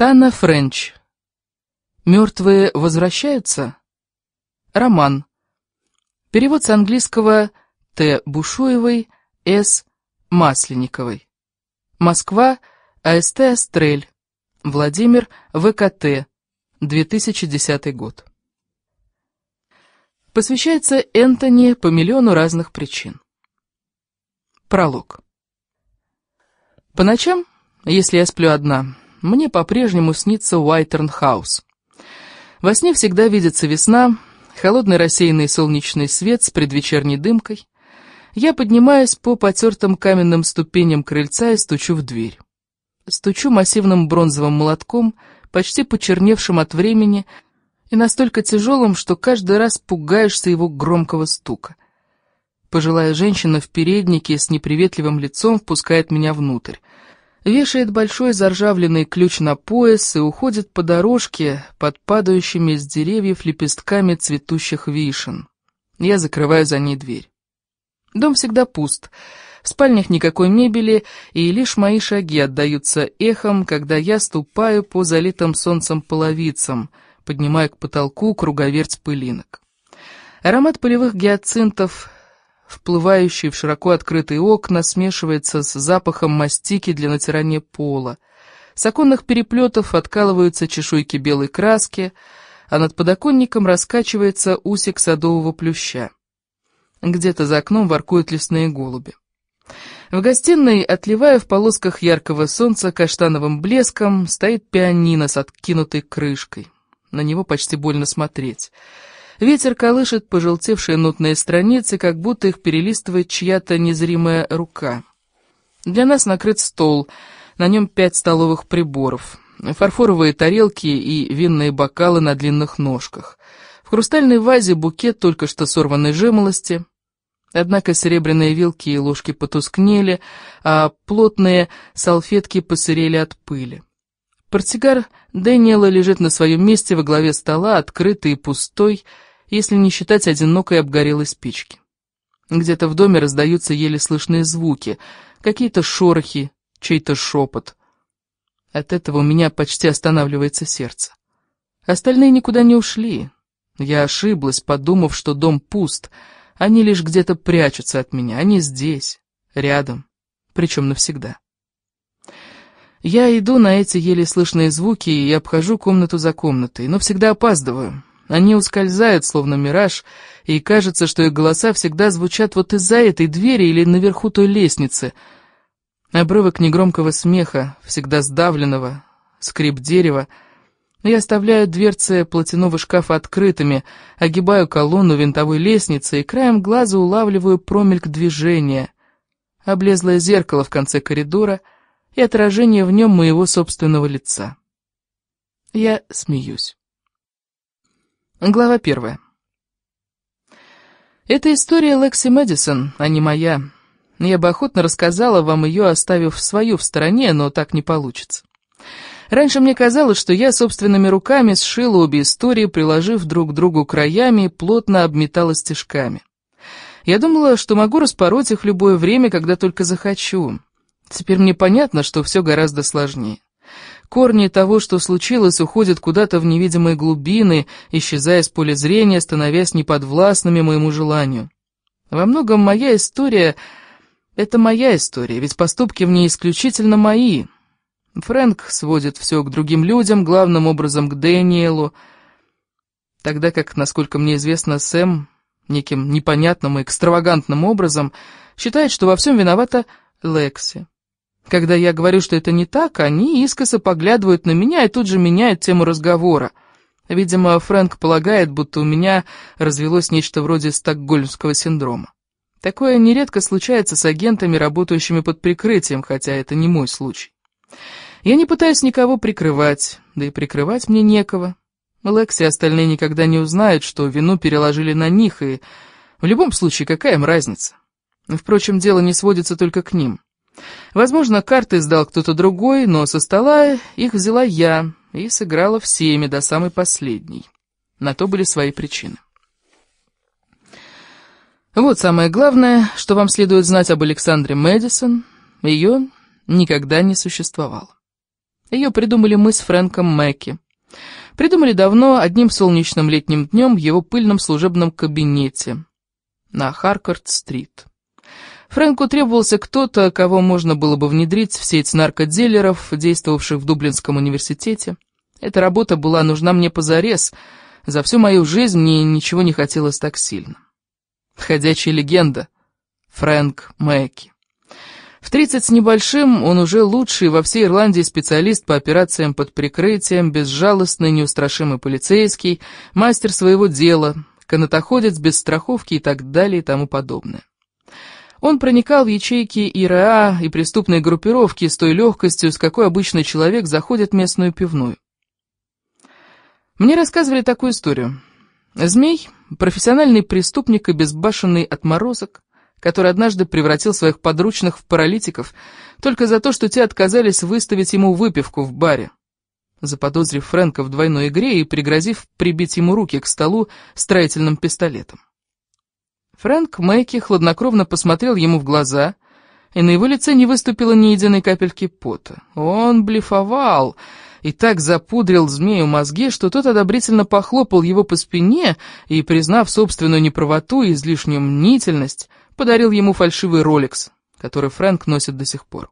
Тана Френч. «Мертвые возвращаются?» Роман. Перевод с английского Т. Бушуевой, С. Масленниковой. Москва, АСТ «Астрель». Владимир, ВКТ. 2010 год. Посвящается Энтони по миллиону разных причин. Пролог. По ночам, если я сплю одна, мне по-прежнему снится Уайтернхаус. Во сне всегда видится весна, холодный рассеянный солнечный свет с предвечерней дымкой. Я поднимаюсь по потертым каменным ступеням крыльца и стучу в дверь. Стучу массивным бронзовым молотком, почти почерневшим от времени, и настолько тяжелым, что каждый раз пугаешься его громкого стука. Пожилая женщина в переднике с неприветливым лицом впускает меня внутрь вешает большой заржавленный ключ на пояс и уходит по дорожке под падающими с деревьев лепестками цветущих вишен. Я закрываю за ней дверь. Дом всегда пуст, в спальнях никакой мебели, и лишь мои шаги отдаются эхом, когда я ступаю по залитым солнцем половицам, поднимая к потолку круговерть пылинок. Аромат полевых гиацинтов вплывающий в широко открытые окна, смешивается с запахом мастики для натирания пола. С оконных переплетов откалываются чешуйки белой краски, а над подоконником раскачивается усик садового плюща. Где-то за окном воркуют лесные голуби. В гостиной, отливая в полосках яркого солнца каштановым блеском, стоит пианино с откинутой крышкой. На него почти больно смотреть. Ветер колышет пожелтевшие нотные страницы, как будто их перелистывает чья-то незримая рука. Для нас накрыт стол, на нем пять столовых приборов, фарфоровые тарелки и винные бокалы на длинных ножках. В хрустальной вазе букет только что сорванной жимолости. Однако серебряные вилки и ложки потускнели, а плотные салфетки посырели от пыли. Портсигар Дэниела лежит на своем месте во главе стола, открытый и пустой, если не считать одинокой обгорелой спички. Где-то в доме раздаются еле слышные звуки, какие-то шорохи, чей-то шепот. От этого у меня почти останавливается сердце. Остальные никуда не ушли. Я ошиблась, подумав, что дом пуст. Они лишь где-то прячутся от меня, они здесь, рядом, причем навсегда. Я иду на эти еле слышные звуки и обхожу комнату за комнатой, но всегда опаздываю. Они ускользают, словно мираж, и кажется, что их голоса всегда звучат вот из-за этой двери или наверху той лестницы. Обрывок негромкого смеха, всегда сдавленного, скрип дерева. Я оставляю дверцы платяного шкафа открытыми, огибаю колонну винтовой лестницы и краем глаза улавливаю промельк движения. Облезлое зеркало в конце коридора и отражение в нем моего собственного лица. Я смеюсь. Глава первая. Это история Лекси Мэдисон, а не моя. Я бы охотно рассказала вам ее, оставив свою в стороне, но так не получится. Раньше мне казалось, что я собственными руками сшила обе истории, приложив друг к другу краями, плотно обметала стежками. Я думала, что могу распороть их любое время, когда только захочу. Теперь мне понятно, что все гораздо сложнее. Корни того, что случилось, уходят куда-то в невидимые глубины, исчезая с поля зрения, становясь неподвластными моему желанию. Во многом моя история — это моя история, ведь поступки в ней исключительно мои. Фрэнк сводит все к другим людям, главным образом к Дэниелу, тогда как, насколько мне известно, Сэм неким непонятным и экстравагантным образом считает, что во всем виновата Лекси. Когда я говорю, что это не так, они искоса поглядывают на меня и тут же меняют тему разговора. Видимо, Фрэнк полагает, будто у меня развелось нечто вроде стокгольмского синдрома. Такое нередко случается с агентами, работающими под прикрытием, хотя это не мой случай. Я не пытаюсь никого прикрывать, да и прикрывать мне некого. Лекси и остальные никогда не узнают, что вину переложили на них, и в любом случае какая им разница? Впрочем, дело не сводится только к ним. Возможно, карты сдал кто-то другой, но со стола их взяла я и сыграла всеми до самой последней. На то были свои причины. Вот самое главное, что вам следует знать об Александре Мэдисон. Ее никогда не существовало. Ее придумали мы с Фрэнком Мэкки. Придумали давно, одним солнечным летним днем в его пыльном служебном кабинете на Харкард-стрит. Фрэнку требовался кто-то, кого можно было бы внедрить в сеть наркодилеров, действовавших в Дублинском университете. Эта работа была нужна мне позарез. За всю мою жизнь мне ничего не хотелось так сильно. Ходячая легенда. Фрэнк Мэки. В 30 с небольшим он уже лучший во всей Ирландии специалист по операциям под прикрытием, безжалостный, неустрашимый полицейский, мастер своего дела, канатоходец без страховки и так далее и тому подобное. Он проникал в ячейки ИРА и преступной группировки с той легкостью, с какой обычный человек заходит в местную пивную. Мне рассказывали такую историю. Змей – профессиональный преступник и безбашенный отморозок, который однажды превратил своих подручных в паралитиков только за то, что те отказались выставить ему выпивку в баре. Заподозрив Фрэнка в двойной игре и пригрозив прибить ему руки к столу строительным пистолетом. Фрэнк Мэйки хладнокровно посмотрел ему в глаза, и на его лице не выступило ни единой капельки пота. Он блефовал и так запудрил змею мозги, что тот одобрительно похлопал его по спине и, признав собственную неправоту и излишнюю мнительность, подарил ему фальшивый роликс, который Фрэнк носит до сих пор.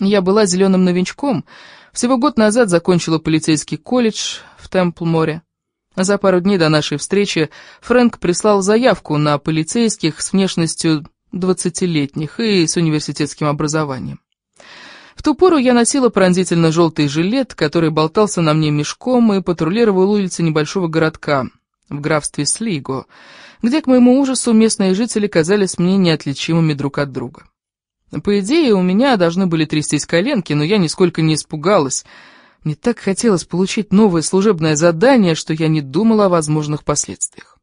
Я была зеленым новичком, всего год назад закончила полицейский колледж в Темпл-Море. За пару дней до нашей встречи Фрэнк прислал заявку на полицейских с внешностью 20-летних и с университетским образованием. В ту пору я носила пронзительно-желтый жилет, который болтался на мне мешком и патрулировал улицы небольшого городка в графстве Слиго, где, к моему ужасу, местные жители казались мне неотличимыми друг от друга. По идее, у меня должны были трястись коленки, но я нисколько не испугалась – мне так хотелось получить новое служебное задание, что я не думала о возможных последствиях.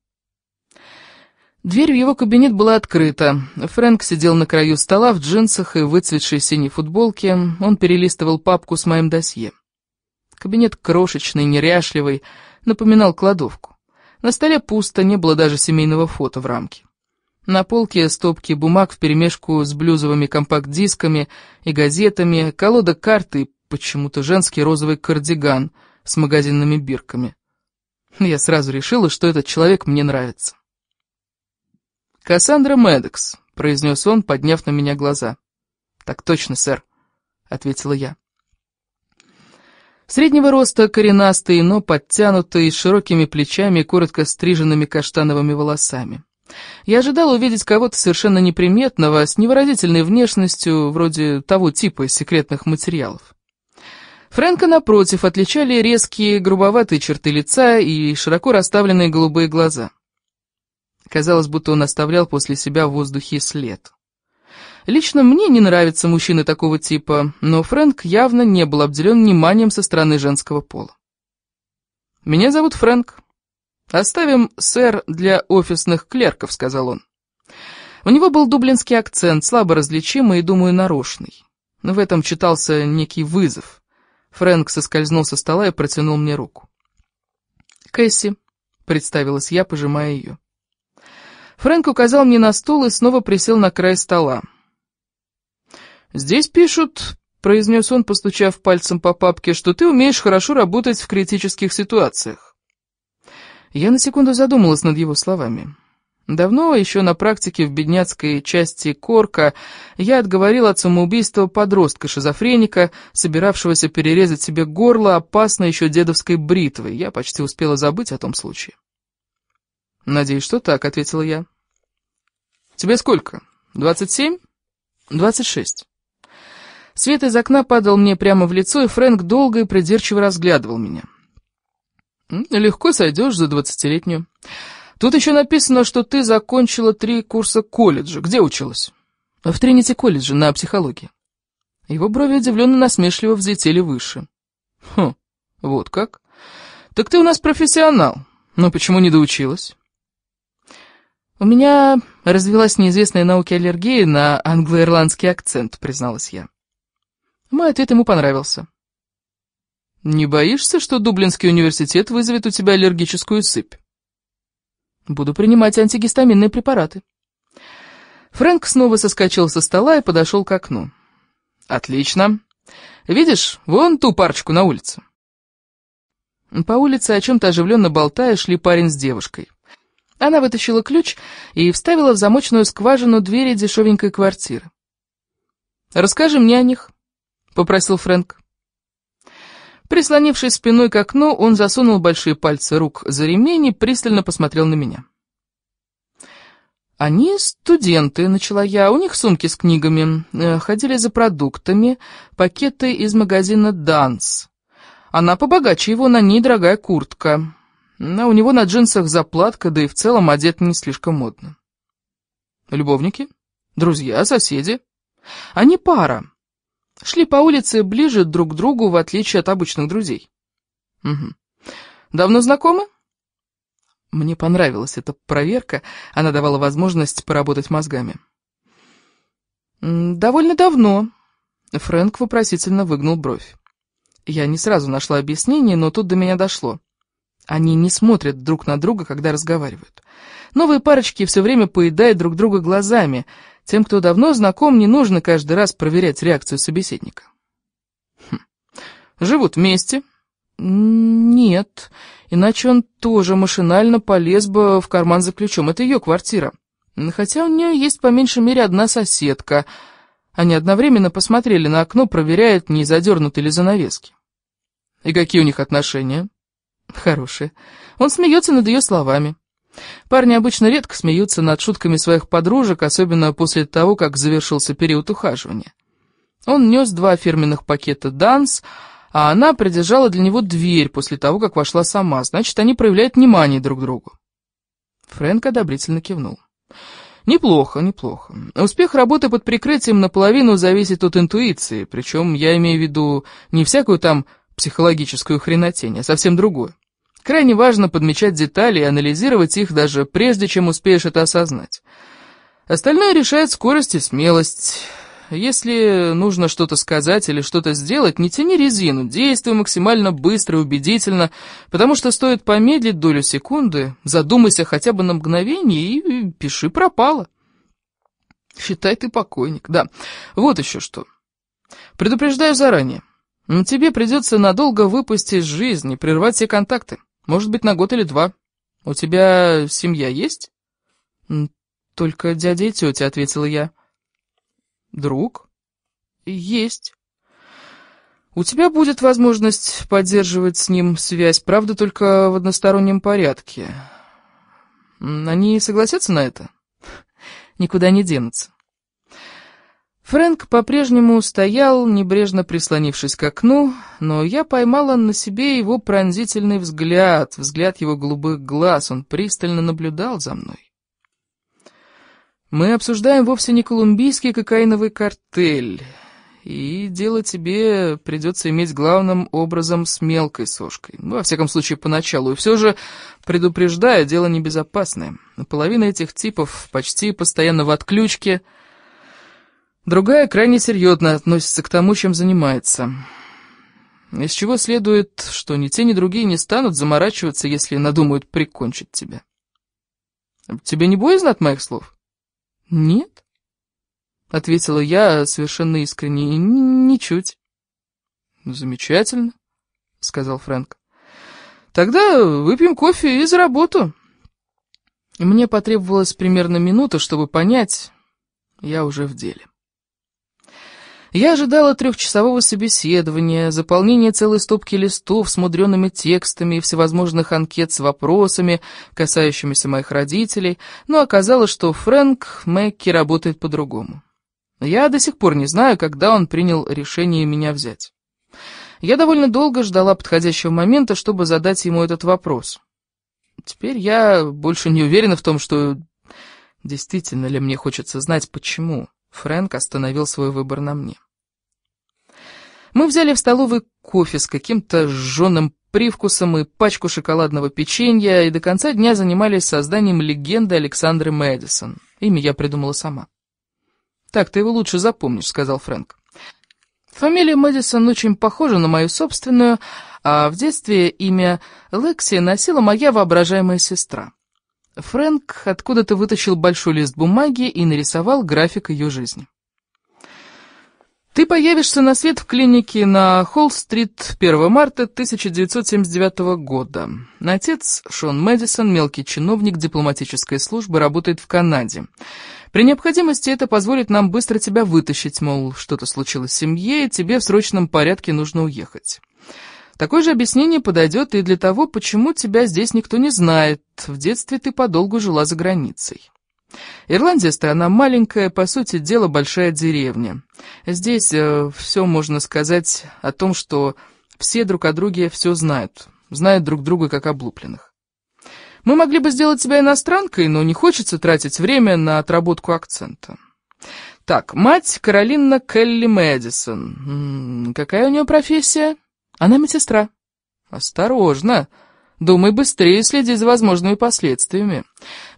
Дверь в его кабинет была открыта. Фрэнк сидел на краю стола в джинсах и выцветшей синей футболке. Он перелистывал папку с моим досье. Кабинет крошечный, неряшливый, напоминал кладовку. На столе пусто, не было даже семейного фото в рамке. На полке стопки бумаг вперемешку с блюзовыми компакт-дисками и газетами, колода карты. и почему-то женский розовый кардиган с магазинными бирками. Я сразу решила, что этот человек мне нравится. «Кассандра Мэддокс», — произнес он, подняв на меня глаза. «Так точно, сэр», — ответила я. Среднего роста, коренастый, но подтянутый, с широкими плечами и коротко стриженными каштановыми волосами. Я ожидала увидеть кого-то совершенно неприметного, с невыразительной внешностью, вроде того типа из секретных материалов. Фрэнка, напротив, отличали резкие, грубоватые черты лица и широко расставленные голубые глаза. Казалось, будто он оставлял после себя в воздухе след. Лично мне не нравятся мужчины такого типа, но Фрэнк явно не был обделен вниманием со стороны женского пола. «Меня зовут Фрэнк. Оставим сэр для офисных клерков», — сказал он. У него был дублинский акцент, слабо различимый и, думаю, нарочный. В этом читался некий вызов. Фрэнк соскользнул со стола и протянул мне руку. «Кэсси», — представилась я, пожимая ее. Фрэнк указал мне на стул и снова присел на край стола. «Здесь пишут», — произнес он, постучав пальцем по папке, — «что ты умеешь хорошо работать в критических ситуациях». Я на секунду задумалась над его словами. Давно, еще на практике в бедняцкой части Корка, я отговорил от самоубийства подростка-шизофреника, собиравшегося перерезать себе горло опасной еще дедовской бритвой. Я почти успела забыть о том случае. «Надеюсь, что так», — ответила я. «Тебе сколько? Двадцать семь? Двадцать шесть?» Свет из окна падал мне прямо в лицо, и Фрэнк долго и придирчиво разглядывал меня. «Легко сойдешь за двадцатилетнюю». Тут еще написано, что ты закончила три курса колледжа. Где училась? В Тринити колледже, на психологии. Его брови удивленно насмешливо взлетели выше. Хм, вот как. Так ты у нас профессионал. Но почему не доучилась? У меня развелась неизвестная науке аллергия на англо-ирландский акцент, призналась я. Мой ответ ему понравился. Не боишься, что Дублинский университет вызовет у тебя аллергическую сыпь? Буду принимать антигистаминные препараты. Фрэнк снова соскочил со стола и подошел к окну. «Отлично. Видишь, вон ту парочку на улице». По улице, о чем-то оживленно болтая, шли парень с девушкой. Она вытащила ключ и вставила в замочную скважину двери дешевенькой квартиры. «Расскажи мне о них», — попросил Фрэнк. Прислонившись спиной к окну, он засунул большие пальцы рук за ремень и пристально посмотрел на меня. «Они студенты», — начала я, — «у них сумки с книгами, э, ходили за продуктами, пакеты из магазина «Данс». Она побогаче его, на ней дорогая куртка. А у него на джинсах заплатка, да и в целом одет не слишком модно. Любовники, друзья, соседи. Они пара. Шли по улице ближе друг к другу, в отличие от обычных друзей. Угу. Давно знакомы? Мне понравилась эта проверка, она давала возможность поработать мозгами. «Довольно давно», — Фрэнк вопросительно выгнул бровь. Я не сразу нашла объяснение, но тут до меня дошло. Они не смотрят друг на друга, когда разговаривают. Новые парочки все время поедают друг друга глазами — тем, кто давно знаком, не нужно каждый раз проверять реакцию собеседника. Хм. Живут вместе? Нет, иначе он тоже машинально полез бы в карман за ключом. Это ее квартира. Хотя у нее есть по меньшей мере одна соседка. Они одновременно посмотрели на окно, проверяют, не задернуты ли занавески. И какие у них отношения? Хорошие. Он смеется над ее словами. Парни обычно редко смеются над шутками своих подружек, особенно после того, как завершился период ухаживания. Он нес два фирменных пакета «Данс», а она придержала для него дверь после того, как вошла сама, значит, они проявляют внимание друг другу. Фрэнк одобрительно кивнул. «Неплохо, неплохо. Успех работы под прикрытием наполовину зависит от интуиции, причем я имею в виду не всякую там психологическую хренотень, а совсем другую. Крайне важно подмечать детали и анализировать их даже прежде, чем успеешь это осознать. Остальное решает скорость и смелость. Если нужно что-то сказать или что-то сделать, не тяни резину, действуй максимально быстро и убедительно, потому что стоит помедлить долю секунды, задумайся хотя бы на мгновение и пиши пропало. Считай ты покойник, да. Вот еще что. Предупреждаю заранее. Тебе придется надолго выпасть из жизни, прервать все контакты. Может быть, на год или два. У тебя семья есть?» «Только дядя и тетя», — ответила я. «Друг?» «Есть». «У тебя будет возможность поддерживать с ним связь, правда, только в одностороннем порядке. Они согласятся на это?» «Никуда не денутся». Фрэнк по-прежнему стоял, небрежно прислонившись к окну, но я поймала на себе его пронзительный взгляд, взгляд его голубых глаз, он пристально наблюдал за мной. Мы обсуждаем вовсе не колумбийский кокаиновый картель, и дело тебе придется иметь главным образом с мелкой сошкой, ну, во всяком случае, поначалу, и все же, предупреждаю, дело небезопасное. Половина этих типов почти постоянно в отключке — Другая крайне серьезно относится к тому, чем занимается. Из чего следует, что ни те, ни другие не станут заморачиваться, если надумают прикончить тебя. Тебе не боязно от моих слов? Нет, — ответила я совершенно искренне, — ничуть. Замечательно, — сказал Фрэнк. Тогда выпьем кофе и за работу. Мне потребовалось примерно минута, чтобы понять, я уже в деле. Я ожидала трехчасового собеседования, заполнения целой стопки листов с мудреными текстами и всевозможных анкет с вопросами, касающимися моих родителей, но оказалось, что Фрэнк Мэкки работает по-другому. Я до сих пор не знаю, когда он принял решение меня взять. Я довольно долго ждала подходящего момента, чтобы задать ему этот вопрос. Теперь я больше не уверена в том, что действительно ли мне хочется знать, почему. Фрэнк остановил свой выбор на мне. Мы взяли в столовой кофе с каким-то жженым привкусом и пачку шоколадного печенья, и до конца дня занимались созданием легенды Александры Мэдисон. Имя я придумала сама. «Так ты его лучше запомнишь», — сказал Фрэнк. Фамилия Мэдисон очень похожа на мою собственную, а в детстве имя Лекси носила моя воображаемая сестра. Фрэнк откуда-то вытащил большой лист бумаги и нарисовал график ее жизни. Ты появишься на свет в клинике на Холл-стрит 1 марта 1979 года. Отец, Шон Мэдисон, мелкий чиновник дипломатической службы, работает в Канаде. При необходимости это позволит нам быстро тебя вытащить, мол, что-то случилось в семье, и тебе в срочном порядке нужно уехать. Такое же объяснение подойдет и для того, почему тебя здесь никто не знает. В детстве ты подолгу жила за границей. Ирландия – страна маленькая, по сути дела большая деревня. Здесь э, все можно сказать о том, что все друг о друге все знают, знают друг друга как облупленных. Мы могли бы сделать тебя иностранкой, но не хочется тратить время на отработку акцента. Так, мать Каролина Келли Мэдисон. М -м, какая у нее профессия? Она медсестра. Осторожно. Думай быстрее, следи за возможными последствиями.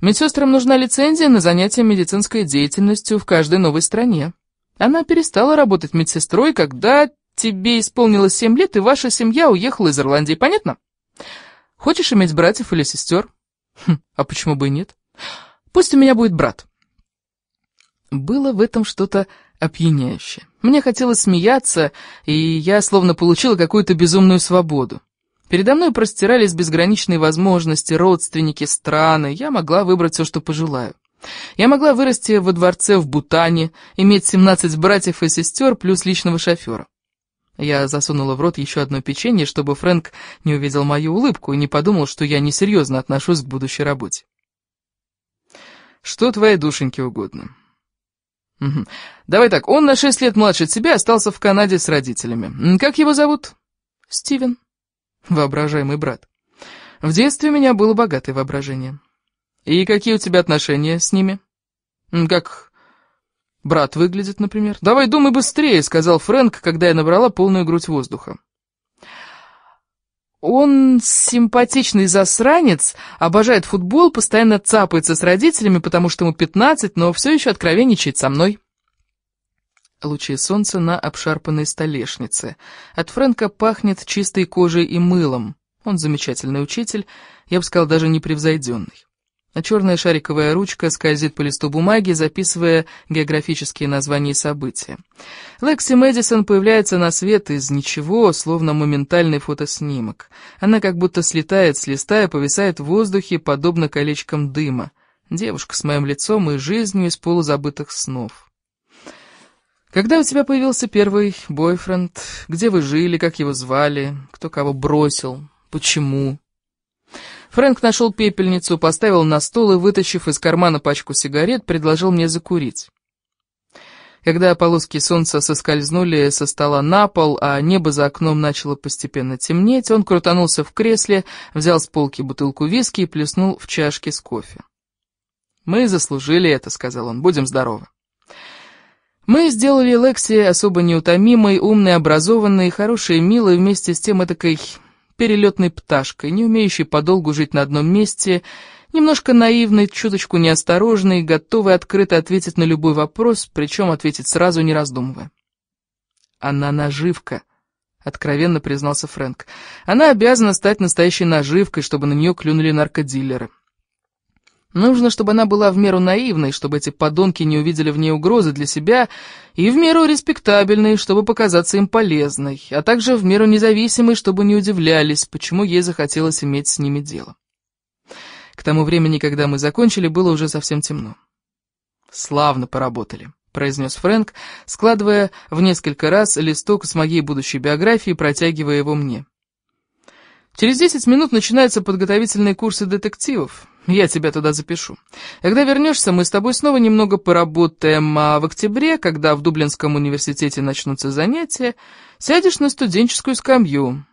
Медсестрам нужна лицензия на занятия медицинской деятельностью в каждой новой стране. Она перестала работать медсестрой, когда тебе исполнилось семь лет, и ваша семья уехала из Ирландии, понятно? Хочешь иметь братьев или сестер? Хм, а почему бы и нет? Пусть у меня будет брат. Было в этом что-то опьяняюще. Мне хотелось смеяться, и я словно получила какую-то безумную свободу. Передо мной простирались безграничные возможности, родственники, страны. Я могла выбрать все, что пожелаю. Я могла вырасти во дворце в Бутане, иметь 17 братьев и сестер плюс личного шофера. Я засунула в рот еще одно печенье, чтобы Фрэнк не увидел мою улыбку и не подумал, что я несерьезно отношусь к будущей работе. «Что твоей душеньке угодно. Давай так, он на шесть лет младше тебя остался в Канаде с родителями. Как его зовут? Стивен. Воображаемый брат. В детстве у меня было богатое воображение. И какие у тебя отношения с ними? Как брат выглядит, например? Давай думай быстрее, сказал Фрэнк, когда я набрала полную грудь воздуха. Он симпатичный засранец, обожает футбол, постоянно цапается с родителями, потому что ему 15, но все еще откровенничает со мной. Лучи солнца на обшарпанной столешнице. От Фрэнка пахнет чистой кожей и мылом. Он замечательный учитель, я бы сказал, даже непревзойденный. А черная шариковая ручка скользит по листу бумаги, записывая географические названия и события. Лекси Мэдисон появляется на свет из ничего, словно моментальный фотоснимок. Она как будто слетает с листа и повисает в воздухе, подобно колечкам дыма. Девушка с моим лицом и жизнью из полузабытых снов. Когда у тебя появился первый бойфренд? Где вы жили? Как его звали? Кто кого бросил? Почему? Фрэнк нашел пепельницу, поставил на стол и, вытащив из кармана пачку сигарет, предложил мне закурить. Когда полоски солнца соскользнули со стола на пол, а небо за окном начало постепенно темнеть, он крутанулся в кресле, взял с полки бутылку виски и плеснул в чашке с кофе. «Мы заслужили это», — сказал он, — «будем здоровы». Мы сделали Лекси особо неутомимой, умной, образованной, хорошей, милой, вместе с тем этакой перелетной пташкой, не умеющей подолгу жить на одном месте, немножко наивной, чуточку неосторожной, готовой открыто ответить на любой вопрос, причем ответить сразу, не раздумывая. «Она наживка», — откровенно признался Фрэнк. «Она обязана стать настоящей наживкой, чтобы на нее клюнули наркодилеры». Нужно, чтобы она была в меру наивной, чтобы эти подонки не увидели в ней угрозы для себя, и в меру респектабельной, чтобы показаться им полезной, а также в меру независимой, чтобы не удивлялись, почему ей захотелось иметь с ними дело. К тому времени, когда мы закончили, было уже совсем темно. «Славно поработали», — произнес Фрэнк, складывая в несколько раз листок с моей будущей биографии, протягивая его мне. «Через десять минут начинаются подготовительные курсы детективов». Я тебя туда запишу. Когда вернешься, мы с тобой снова немного поработаем, а в октябре, когда в Дублинском университете начнутся занятия, сядешь на студенческую скамью».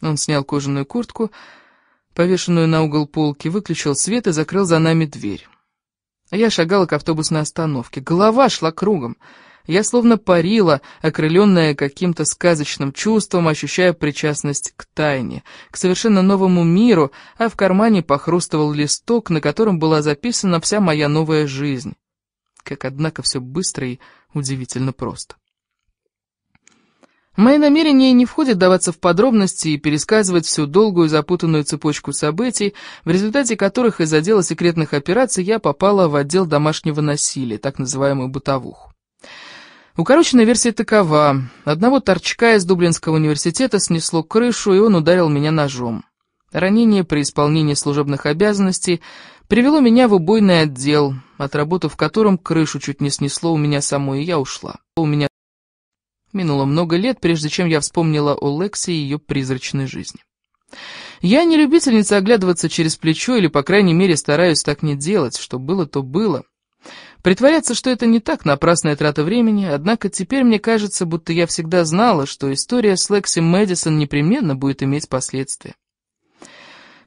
Он снял кожаную куртку, повешенную на угол полки, выключил свет и закрыл за нами дверь. Я шагала к автобусной остановке. Голова шла кругом. Я словно парила, окрыленная каким-то сказочным чувством, ощущая причастность к тайне, к совершенно новому миру, а в кармане похрустывал листок, на котором была записана вся моя новая жизнь. Как, однако, все быстро и удивительно просто. мои намерения не входят даваться в подробности и пересказывать всю долгую запутанную цепочку событий, в результате которых из отдела секретных операций я попала в отдел домашнего насилия, так называемую бытовуху. Укороченная версия такова. Одного торчка из Дублинского университета снесло крышу, и он ударил меня ножом. Ранение при исполнении служебных обязанностей привело меня в убойный отдел, отработав в котором крышу чуть не снесло у меня самой, и я ушла. У меня минуло много лет, прежде чем я вспомнила о Лексе и ее призрачной жизни. Я не любительница оглядываться через плечо, или, по крайней мере, стараюсь так не делать, что было, то было. Притворяться, что это не так, напрасная трата времени, однако теперь мне кажется, будто я всегда знала, что история с Лекси Мэдисон непременно будет иметь последствия.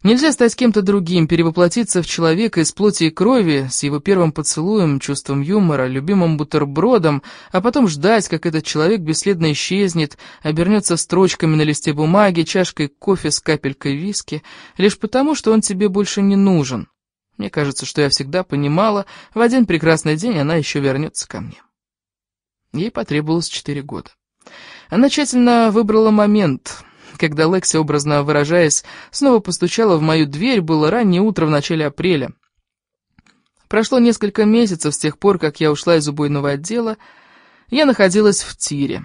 Нельзя стать кем-то другим, перевоплотиться в человека из плоти и крови, с его первым поцелуем, чувством юмора, любимым бутербродом, а потом ждать, как этот человек бесследно исчезнет, обернется строчками на листе бумаги, чашкой кофе с капелькой виски, лишь потому, что он тебе больше не нужен. Мне кажется, что я всегда понимала, в один прекрасный день она еще вернется ко мне. Ей потребовалось четыре года. Она тщательно выбрала момент, когда Лекси, образно выражаясь, снова постучала в мою дверь, было раннее утро в начале апреля. Прошло несколько месяцев с тех пор, как я ушла из убойного отдела, я находилась в тире.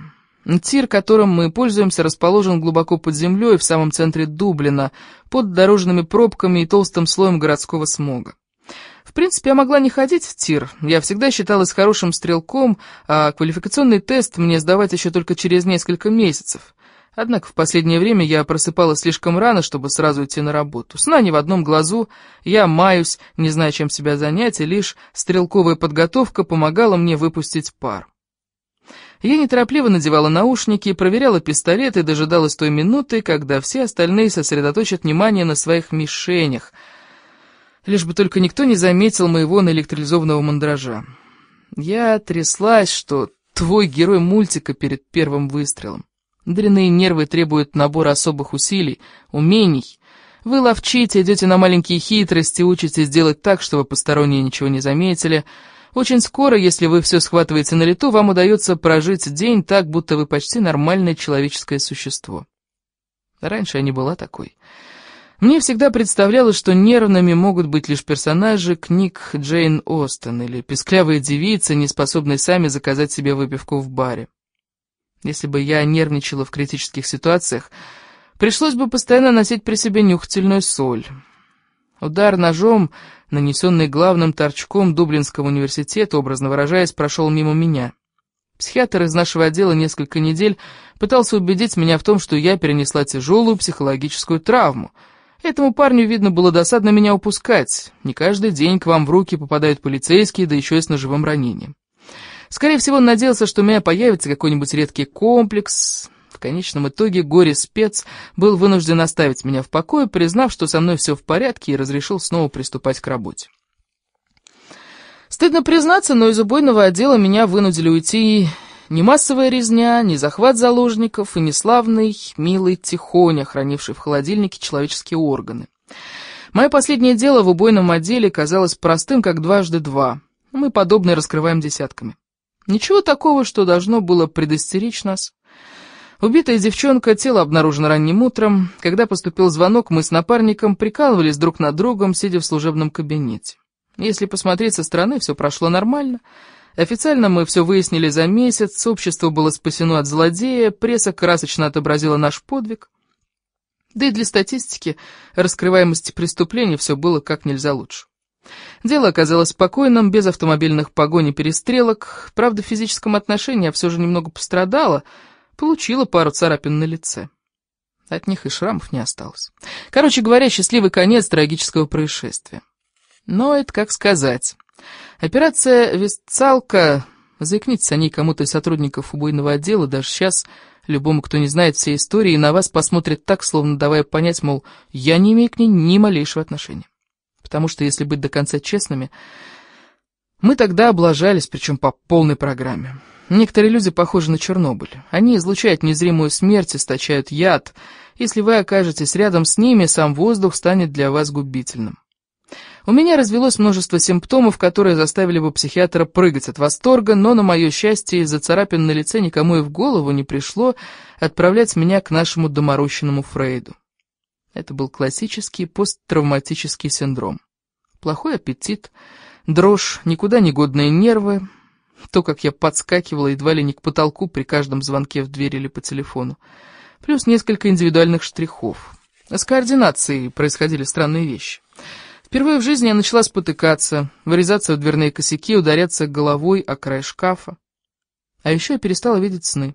Тир, которым мы пользуемся, расположен глубоко под землей, в самом центре Дублина, под дорожными пробками и толстым слоем городского смога. В принципе, я могла не ходить в тир. Я всегда считалась хорошим стрелком, а квалификационный тест мне сдавать еще только через несколько месяцев. Однако в последнее время я просыпалась слишком рано, чтобы сразу идти на работу. Сна не в одном глазу, я маюсь, не зная, чем себя занять, и лишь стрелковая подготовка помогала мне выпустить пар. Я неторопливо надевала наушники, проверяла пистолет и дожидалась той минуты, когда все остальные сосредоточат внимание на своих мишенях, лишь бы только никто не заметил моего наэлектролизованного мандража. Я тряслась, что твой герой мультика перед первым выстрелом. Дряные нервы требуют набора особых усилий, умений. Вы ловчите, идете на маленькие хитрости, учитесь делать так, чтобы посторонние ничего не заметили — очень скоро, если вы все схватываете на лету, вам удается прожить день так, будто вы почти нормальное человеческое существо. Раньше я не была такой. Мне всегда представлялось, что нервными могут быть лишь персонажи книг Джейн Остен или песклявые девицы, не способные сами заказать себе выпивку в баре. Если бы я нервничала в критических ситуациях, пришлось бы постоянно носить при себе нюхательную соль. Удар ножом, нанесенный главным торчком Дублинского университета, образно выражаясь, прошел мимо меня. Психиатр из нашего отдела несколько недель пытался убедить меня в том, что я перенесла тяжелую психологическую травму. Этому парню, видно, было досадно меня упускать. Не каждый день к вам в руки попадают полицейские, да еще и с ножевым ранением. Скорее всего, он надеялся, что у меня появится какой-нибудь редкий комплекс, конечном итоге горе-спец был вынужден оставить меня в покое, признав, что со мной все в порядке, и разрешил снова приступать к работе. Стыдно признаться, но из убойного отдела меня вынудили уйти не массовая резня, не захват заложников, и не славный, милый Тихоня, хранивший в холодильнике человеческие органы. Мое последнее дело в убойном отделе казалось простым, как дважды два. Мы подобное раскрываем десятками. Ничего такого, что должно было предостеречь нас. Убитая девчонка, тело обнаружено ранним утром. Когда поступил звонок, мы с напарником прикалывались друг над другом, сидя в служебном кабинете. Если посмотреть со стороны, все прошло нормально. Официально мы все выяснили за месяц, общество было спасено от злодея, пресса красочно отобразила наш подвиг. Да и для статистики раскрываемости преступлений все было как нельзя лучше. Дело оказалось спокойным, без автомобильных погоней, и перестрелок. Правда, в физическом отношении я все же немного пострадала — Получила пару царапин на лице. От них и шрамов не осталось. Короче говоря, счастливый конец трагического происшествия. Но это как сказать. Операция «Вестцалка» Заикнитесь о ней кому-то из сотрудников убойного отдела, даже сейчас, любому, кто не знает всей истории, на вас посмотрит так, словно давая понять, мол, я не имею к ней ни малейшего отношения. Потому что, если быть до конца честными, мы тогда облажались, причем по полной программе. Некоторые люди похожи на Чернобыль. Они излучают незримую смерть, источают яд. Если вы окажетесь рядом с ними, сам воздух станет для вас губительным. У меня развелось множество симптомов, которые заставили бы психиатра прыгать от восторга, но, на мое счастье, из-за царапин на лице никому и в голову не пришло отправлять меня к нашему доморощенному Фрейду. Это был классический посттравматический синдром. Плохой аппетит, дрожь, никуда не годные нервы — то, как я подскакивала едва ли не к потолку при каждом звонке в дверь или по телефону. Плюс несколько индивидуальных штрихов. С координацией происходили странные вещи. Впервые в жизни я начала спотыкаться, вырезаться в дверные косяки, ударяться головой о край шкафа. А еще я перестала видеть сны.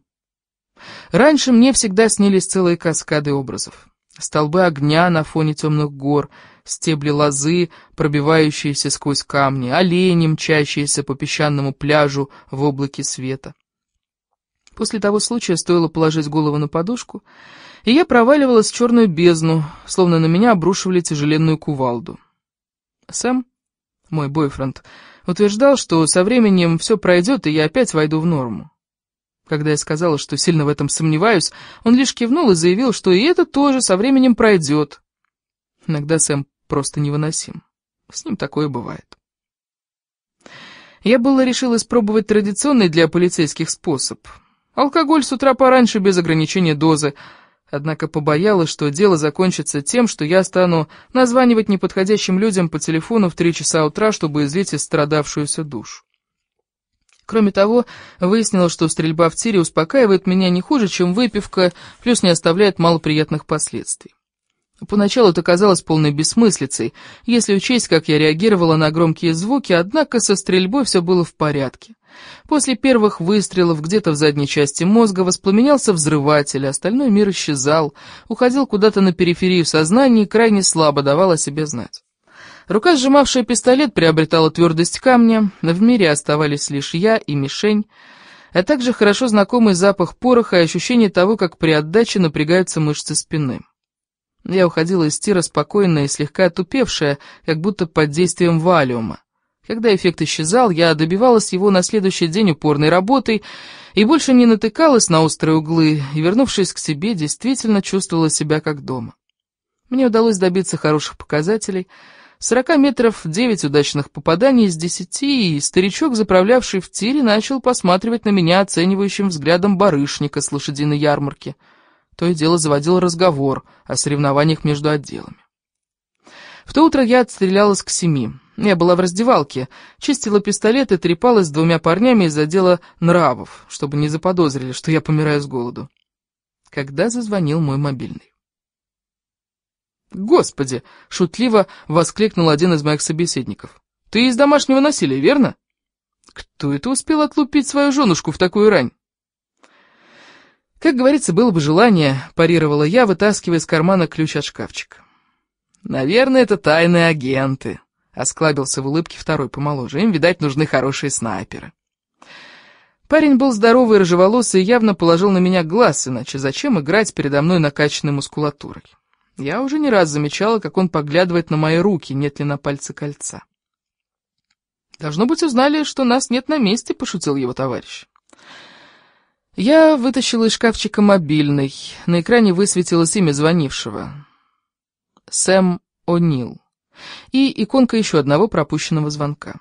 Раньше мне всегда снились целые каскады образов. Столбы огня на фоне темных гор — стебли лозы, пробивающиеся сквозь камни, олени, мчащиеся по песчаному пляжу в облаке света. После того случая стоило положить голову на подушку, и я проваливалась в черную бездну, словно на меня обрушивали тяжеленную кувалду. Сэм, мой бойфренд, утверждал, что со временем все пройдет, и я опять войду в норму. Когда я сказала, что сильно в этом сомневаюсь, он лишь кивнул и заявил, что и это тоже со временем пройдет. Иногда Сэм просто невыносим. С ним такое бывает. Я было решил испробовать традиционный для полицейских способ. Алкоголь с утра пораньше без ограничения дозы, однако побоялась, что дело закончится тем, что я стану названивать неподходящим людям по телефону в три часа утра, чтобы излить страдавшуюся душу. Кроме того, выяснилось, что стрельба в тире успокаивает меня не хуже, чем выпивка, плюс не оставляет малоприятных последствий. Поначалу это казалось полной бессмыслицей, если учесть, как я реагировала на громкие звуки, однако со стрельбой все было в порядке. После первых выстрелов где-то в задней части мозга воспламенялся взрыватель, остальной мир исчезал, уходил куда-то на периферию сознания и крайне слабо давал о себе знать. Рука, сжимавшая пистолет, приобретала твердость камня, в мире оставались лишь я и мишень, а также хорошо знакомый запах пороха и ощущение того, как при отдаче напрягаются мышцы спины. Я уходила из тира спокойная и слегка отупевшая, как будто под действием валиума. Когда эффект исчезал, я добивалась его на следующий день упорной работой и больше не натыкалась на острые углы, и, вернувшись к себе, действительно чувствовала себя как дома. Мне удалось добиться хороших показателей. 40 метров 9 удачных попаданий из 10, и старичок, заправлявший в тире, начал посматривать на меня оценивающим взглядом барышника с лошадиной ярмарки — то и дело заводил разговор о соревнованиях между отделами. В то утро я отстрелялась к семи. Я была в раздевалке, чистила пистолет и трепалась с двумя парнями из отдела нравов, чтобы не заподозрили, что я помираю с голоду. Когда зазвонил мой мобильный. «Господи!» — шутливо воскликнул один из моих собеседников. «Ты из домашнего насилия, верно?» «Кто это успел отлупить свою женушку в такую рань?» Как говорится, было бы желание, парировала я, вытаскивая из кармана ключ от шкафчика. Наверное, это тайные агенты, осклабился в улыбке второй помоложе. Им, видать, нужны хорошие снайперы. Парень был здоровый, рыжеволосый и явно положил на меня глаз, иначе зачем играть передо мной накачанной мускулатурой? Я уже не раз замечала, как он поглядывает на мои руки, нет ли на пальце кольца. «Должно быть, узнали, что нас нет на месте», — пошутил его товарищ. Я вытащила из шкафчика мобильный. На экране высветилось имя звонившего. Сэм О'Нил. И иконка еще одного пропущенного звонка.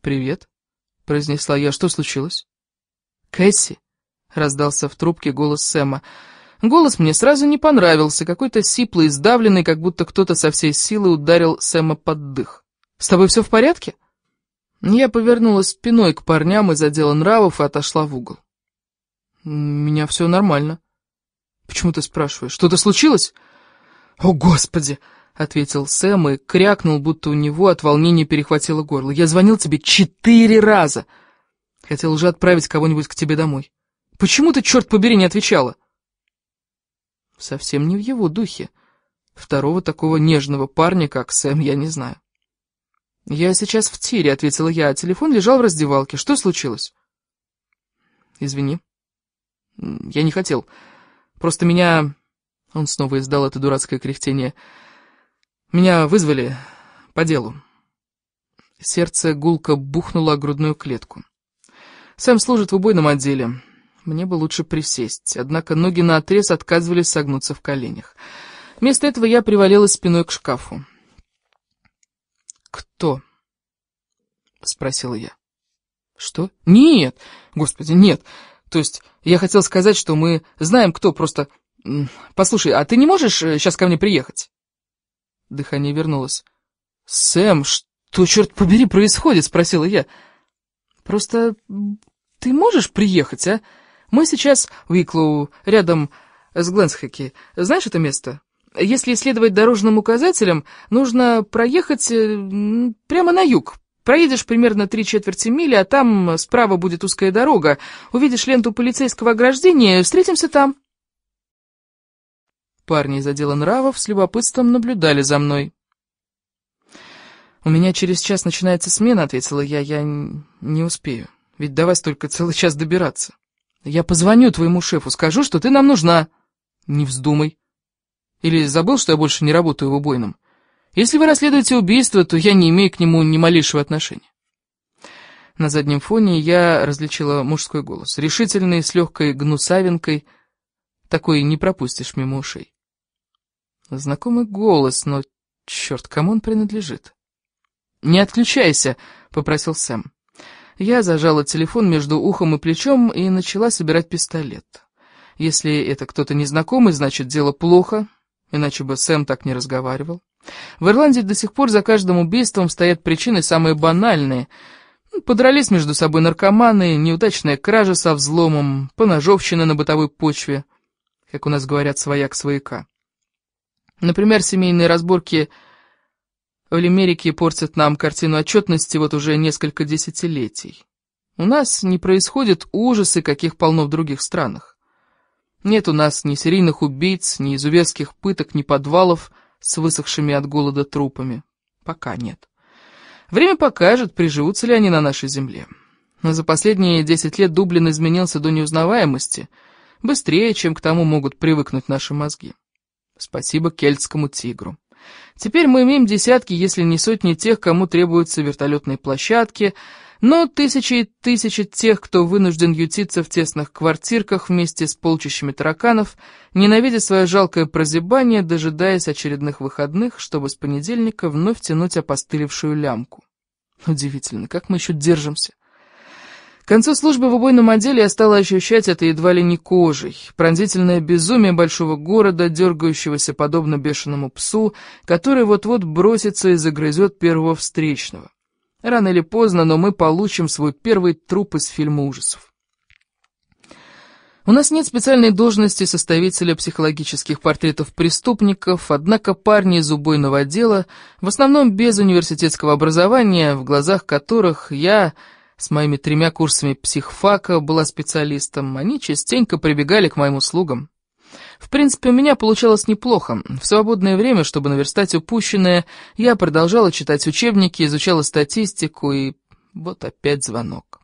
«Привет», — произнесла я. «Что случилось?» «Кэсси», — раздался в трубке голос Сэма. Голос мне сразу не понравился, какой-то сиплый, сдавленный, как будто кто-то со всей силы ударил Сэма под дых. «С тобой все в порядке?» Я повернулась спиной к парням и задела нравов и отошла в угол. «У меня все нормально». «Почему ты спрашиваешь? Что-то случилось?» «О, Господи!» — ответил Сэм и крякнул, будто у него от волнения перехватило горло. «Я звонил тебе четыре раза! Хотел уже отправить кого-нибудь к тебе домой. Почему ты, черт побери, не отвечала?» Совсем не в его духе. Второго такого нежного парня, как Сэм, я не знаю. «Я сейчас в тире», — ответила я, а телефон лежал в раздевалке. «Что случилось?» «Извини», я не хотел. Просто меня...» Он снова издал это дурацкое кряхтение. «Меня вызвали по делу». Сердце гулко бухнуло о грудную клетку. «Сэм служит в убойном отделе. Мне бы лучше присесть, однако ноги наотрез отказывались согнуться в коленях. Вместо этого я привалилась спиной к шкафу». «Кто?» — спросила я. «Что? Нет! Господи, нет!» То есть я хотел сказать, что мы знаем, кто просто... Послушай, а ты не можешь сейчас э, ко мне приехать?» Дыхание вернулось. «Сэм, что, черт побери, происходит?» — спросила я. «Просто ты можешь приехать, а? Мы сейчас в Иклоу, рядом с Гленсхэки. Знаешь это место? Если исследовать дорожным указателем, нужно проехать э, прямо на юг, Проедешь примерно три четверти мили, а там справа будет узкая дорога. Увидишь ленту полицейского ограждения, встретимся там. Парни из отдела нравов с любопытством наблюдали за мной. «У меня через час начинается смена», — ответила я, — «я не успею, ведь до вас только целый час добираться». «Я позвоню твоему шефу, скажу, что ты нам нужна». «Не вздумай». «Или забыл, что я больше не работаю в убойном?» Если вы расследуете убийство, то я не имею к нему ни малейшего отношения. На заднем фоне я различила мужской голос, решительный, с легкой гнусавинкой. Такой не пропустишь мимо ушей. Знакомый голос, но, черт, кому он принадлежит? «Не отключайся», — попросил Сэм. Я зажала телефон между ухом и плечом и начала собирать пистолет. Если это кто-то незнакомый, значит, дело плохо, иначе бы Сэм так не разговаривал. В Ирландии до сих пор за каждым убийством стоят причины самые банальные. Ну, подрались между собой наркоманы, неудачная кража со взломом, поножовщина на бытовой почве, как у нас говорят, свояк свояка. Например, семейные разборки в Лимерике портят нам картину отчетности вот уже несколько десятилетий. У нас не происходят ужасы, каких полно в других странах. Нет у нас ни серийных убийц, ни изуверских пыток, ни подвалов – с высохшими от голода трупами? Пока нет. Время покажет, приживутся ли они на нашей земле. Но за последние десять лет Дублин изменился до неузнаваемости, быстрее, чем к тому могут привыкнуть наши мозги. Спасибо кельтскому тигру. Теперь мы имеем десятки, если не сотни тех, кому требуются вертолетные площадки, но тысячи и тысячи тех, кто вынужден ютиться в тесных квартирках вместе с полчищами тараканов, ненавидя свое жалкое прозябание, дожидаясь очередных выходных, чтобы с понедельника вновь тянуть опостылевшую лямку. Удивительно, как мы еще держимся. К концу службы в убойном отделе я стала ощущать это едва ли не кожей. Пронзительное безумие большого города, дергающегося подобно бешеному псу, который вот-вот бросится и загрызет первого встречного. Рано или поздно, но мы получим свой первый труп из фильма ужасов. У нас нет специальной должности составителя психологических портретов преступников, однако парни из убойного отдела, в основном без университетского образования, в глазах которых я с моими тремя курсами психфака была специалистом, они частенько прибегали к моим услугам. В принципе, у меня получалось неплохо. В свободное время, чтобы наверстать упущенное, я продолжала читать учебники, изучала статистику, и вот опять звонок.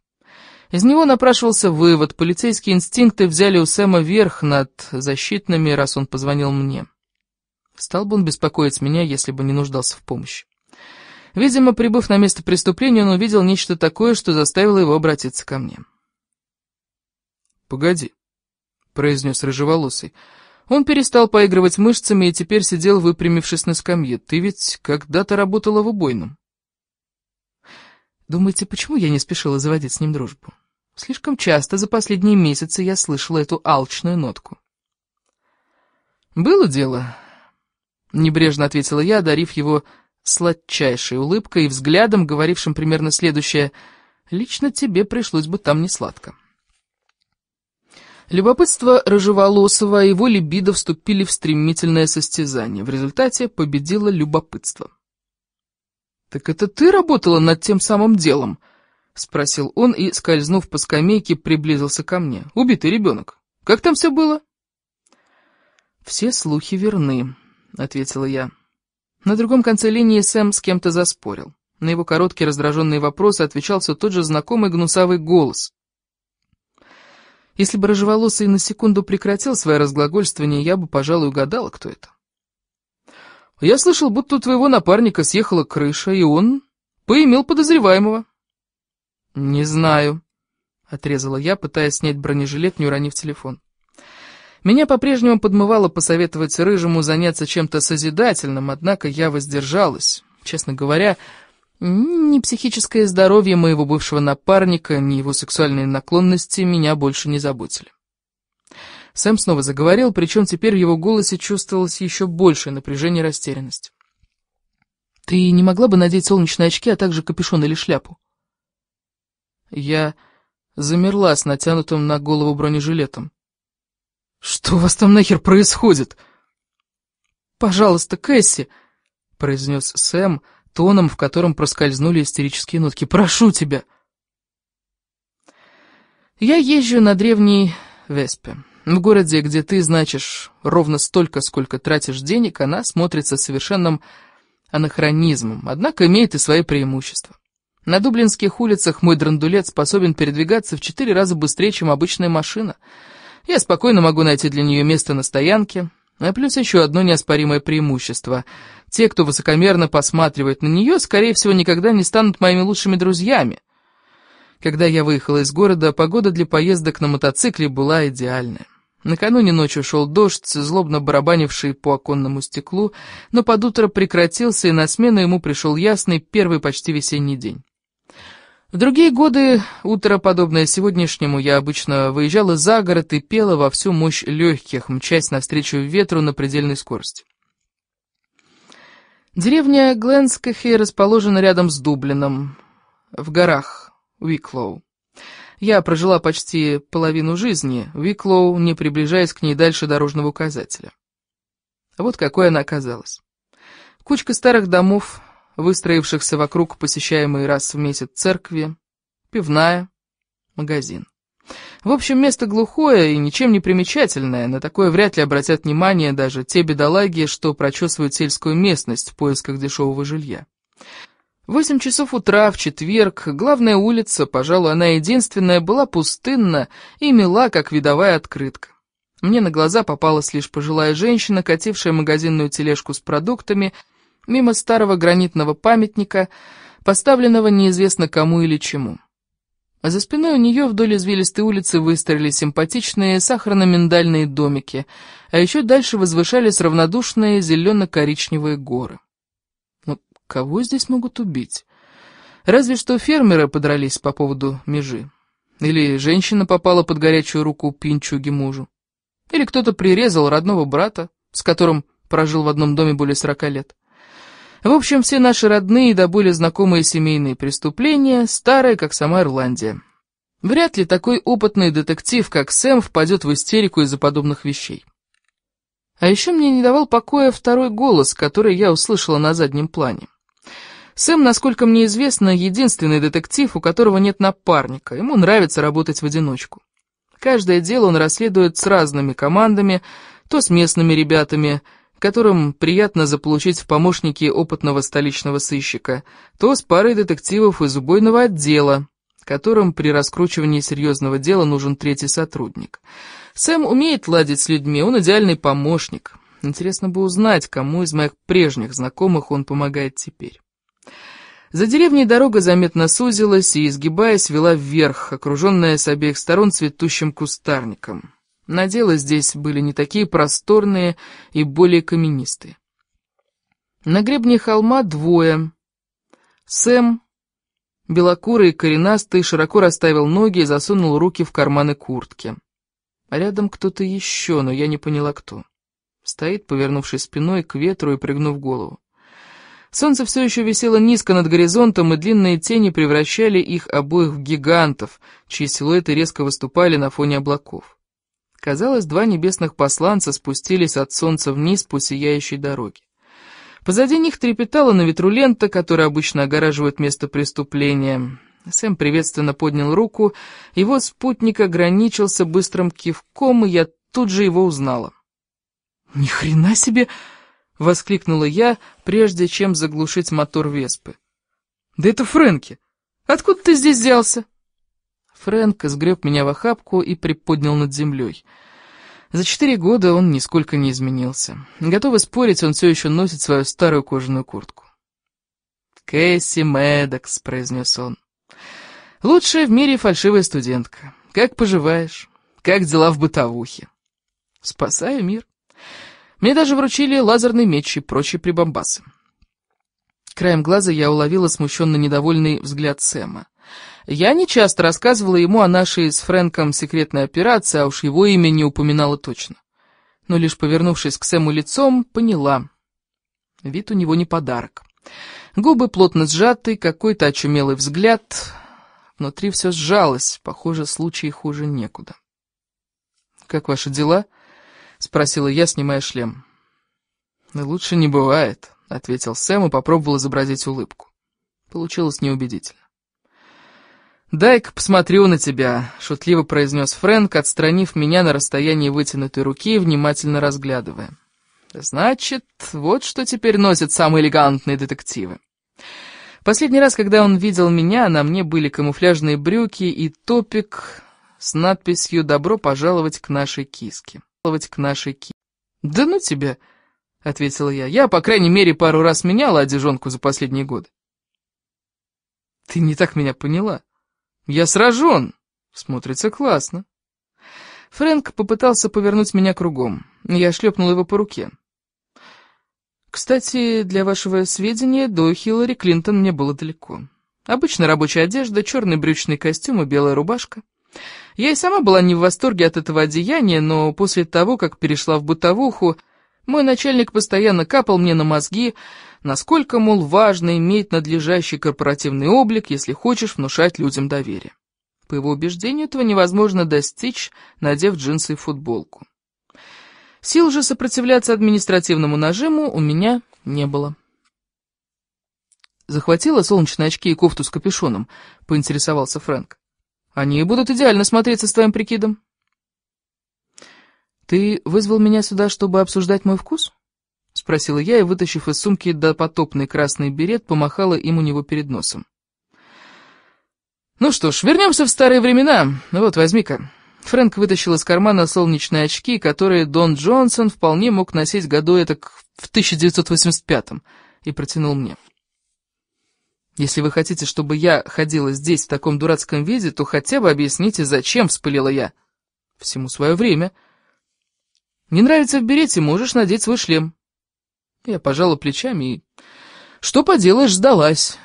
Из него напрашивался вывод, полицейские инстинкты взяли у Сэма верх над защитными, раз он позвонил мне. Стал бы он беспокоить меня, если бы не нуждался в помощи. Видимо, прибыв на место преступления, он увидел нечто такое, что заставило его обратиться ко мне. «Погоди», произнес рыжеволосый. Он перестал поигрывать мышцами и теперь сидел, выпрямившись на скамье. Ты ведь когда-то работала в убойном. Думаете, почему я не спешила заводить с ним дружбу? Слишком часто за последние месяцы я слышала эту алчную нотку. «Было дело», — небрежно ответила я, одарив его сладчайшей улыбкой и взглядом, говорившим примерно следующее. «Лично тебе пришлось бы там не сладко. Любопытство Рыжеволосова и его либидо вступили в стремительное состязание. В результате победило любопытство. «Так это ты работала над тем самым делом?» — спросил он и, скользнув по скамейке, приблизился ко мне. «Убитый ребенок. Как там все было?» «Все слухи верны», — ответила я. На другом конце линии Сэм с кем-то заспорил. На его короткие раздраженные вопросы отвечался тот же знакомый гнусавый голос. Если бы рыжеволосый на секунду прекратил свое разглагольствование, я бы, пожалуй, угадала, кто это. Я слышал, будто у твоего напарника съехала крыша, и он поимел подозреваемого. Не знаю, — отрезала я, пытаясь снять бронежилет, не уронив телефон. Меня по-прежнему подмывало посоветовать Рыжему заняться чем-то созидательным, однако я воздержалась. Честно говоря, ни психическое здоровье моего бывшего напарника, ни его сексуальные наклонности меня больше не заботили. Сэм снова заговорил, причем теперь в его голосе чувствовалось еще большее напряжение и растерянность. «Ты не могла бы надеть солнечные очки, а также капюшон или шляпу?» Я замерла с натянутым на голову бронежилетом. «Что у вас там нахер происходит?» «Пожалуйста, Кэсси!» — произнес Сэм, — тоном, в котором проскользнули истерические нотки. «Прошу тебя!» «Я езжу на древней Веспе. В городе, где ты значишь ровно столько, сколько тратишь денег, она смотрится совершенным анахронизмом, однако имеет и свои преимущества. На дублинских улицах мой драндулет способен передвигаться в четыре раза быстрее, чем обычная машина. Я спокойно могу найти для нее место на стоянке, а плюс еще одно неоспоримое преимущество. Те, кто высокомерно посматривает на нее, скорее всего, никогда не станут моими лучшими друзьями. Когда я выехала из города, погода для поездок на мотоцикле была идеальная. Накануне ночью шел дождь, злобно барабанивший по оконному стеклу, но под утро прекратился, и на смену ему пришел ясный первый почти весенний день. В другие годы, утро подобное сегодняшнему, я обычно выезжала за город и пела во всю мощь легких, мчась навстречу ветру на предельной скорости. Деревня Гленскохи расположена рядом с Дублином, в горах Уиклоу. Я прожила почти половину жизни Уиклоу, не приближаясь к ней дальше дорожного указателя. Вот какой она оказалась. Кучка старых домов, выстроившихся вокруг посещаемые раз в месяц церкви, пивная, магазин. В общем, место глухое и ничем не примечательное, на такое вряд ли обратят внимание даже те бедолаги, что прочесывают сельскую местность в поисках дешевого жилья. Восемь часов утра в четверг, главная улица, пожалуй, она единственная, была пустынна и мила, как видовая открытка. Мне на глаза попалась лишь пожилая женщина, катившая магазинную тележку с продуктами, мимо старого гранитного памятника, поставленного неизвестно кому или чему. А за спиной у нее вдоль извилистой улицы выстроили симпатичные сахарно-миндальные домики, а еще дальше возвышались равнодушные зелено-коричневые горы. Но ну, кого здесь могут убить? Разве что фермеры подрались по поводу межи. Или женщина попала под горячую руку пинчуги мужу. Или кто-то прирезал родного брата, с которым прожил в одном доме более сорока лет. В общем, все наши родные да знакомые семейные преступления, старые, как сама Ирландия. Вряд ли такой опытный детектив, как Сэм, впадет в истерику из-за подобных вещей. А еще мне не давал покоя второй голос, который я услышала на заднем плане. Сэм, насколько мне известно, единственный детектив, у которого нет напарника, ему нравится работать в одиночку. Каждое дело он расследует с разными командами, то с местными ребятами – которым приятно заполучить в помощники опытного столичного сыщика, то с парой детективов из убойного отдела, которым при раскручивании серьезного дела нужен третий сотрудник. Сэм умеет ладить с людьми, он идеальный помощник. Интересно бы узнать, кому из моих прежних знакомых он помогает теперь. За деревней дорога заметно сузилась и, изгибаясь, вела вверх, окруженная с обеих сторон цветущим кустарником. Наделы здесь были не такие просторные и более каменистые. На гребне холма двое. Сэм, белокурый и коренастый, широко расставил ноги и засунул руки в карманы куртки. Рядом кто-то еще, но я не поняла, кто. Стоит, повернувшись спиной к ветру и пригнув голову. Солнце все еще висело низко над горизонтом, и длинные тени превращали их обоих в гигантов, чьи силуэты резко выступали на фоне облаков. Казалось, два небесных посланца спустились от солнца вниз по сияющей дороге. Позади них трепетала на ветру лента, которая обычно огораживает место преступления. Сэм приветственно поднял руку, его спутник ограничился быстрым кивком, и я тут же его узнала. «Ни хрена себе!» — воскликнула я, прежде чем заглушить мотор Веспы. «Да это Фрэнки! Откуда ты здесь взялся?» Фрэнк сгреб меня в охапку и приподнял над землей. За четыре года он нисколько не изменился. Готовы спорить, он все еще носит свою старую кожаную куртку. «Кэсси Мэддокс», — произнес он. «Лучшая в мире фальшивая студентка. Как поживаешь? Как дела в бытовухе?» «Спасаю мир. Мне даже вручили лазерный меч и прочие прибамбасы». Краем глаза я уловила смущенно недовольный взгляд Сэма. Я не часто рассказывала ему о нашей с Фрэнком секретной операции, а уж его имя не упоминала точно. Но лишь повернувшись к Сэму лицом, поняла. Вид у него не подарок. Губы плотно сжаты, какой-то очумелый взгляд. Внутри все сжалось, похоже, случай хуже некуда. «Как ваши дела?» — спросила я, снимая шлем. «Ну, «Лучше не бывает», — ответил Сэм и попробовал изобразить улыбку. Получилось неубедительно. «Дай-ка посмотрю на тебя», — шутливо произнес Фрэнк, отстранив меня на расстоянии вытянутой руки и внимательно разглядывая. «Значит, вот что теперь носят самые элегантные детективы». Последний раз, когда он видел меня, на мне были камуфляжные брюки и топик с надписью «Добро пожаловать к нашей киске». «Пожаловать к нашей киске». «Да ну тебя», — ответила я. «Я, по крайней мере, пару раз меняла одежонку за последние годы». «Ты не так меня поняла». Я сражен. Смотрится классно. Фрэнк попытался повернуть меня кругом. Я шлепнул его по руке. Кстати, для вашего сведения, до Хиллари Клинтон мне было далеко. Обычно рабочая одежда, черный брючный костюм и белая рубашка. Я и сама была не в восторге от этого одеяния, но после того, как перешла в бытовуху, мой начальник постоянно капал мне на мозги, Насколько, мол, важно иметь надлежащий корпоративный облик, если хочешь внушать людям доверие. По его убеждению, этого невозможно достичь, надев джинсы и футболку. Сил же сопротивляться административному нажиму у меня не было. Захватила солнечные очки и кофту с капюшоном, поинтересовался Фрэнк. Они будут идеально смотреться с твоим прикидом. Ты вызвал меня сюда, чтобы обсуждать мой вкус? —— спросила я и, вытащив из сумки допотопный красный берет, помахала им у него перед носом. «Ну что ж, вернемся в старые времена. Вот, возьми-ка». Фрэнк вытащил из кармана солнечные очки, которые Дон Джонсон вполне мог носить году этак в 1985-м, и протянул мне. «Если вы хотите, чтобы я ходила здесь в таком дурацком виде, то хотя бы объясните, зачем вспылила я». «Всему свое время». «Не нравится в берете, можешь надеть свой шлем». Я пожала плечами и... Что поделаешь, сдалась.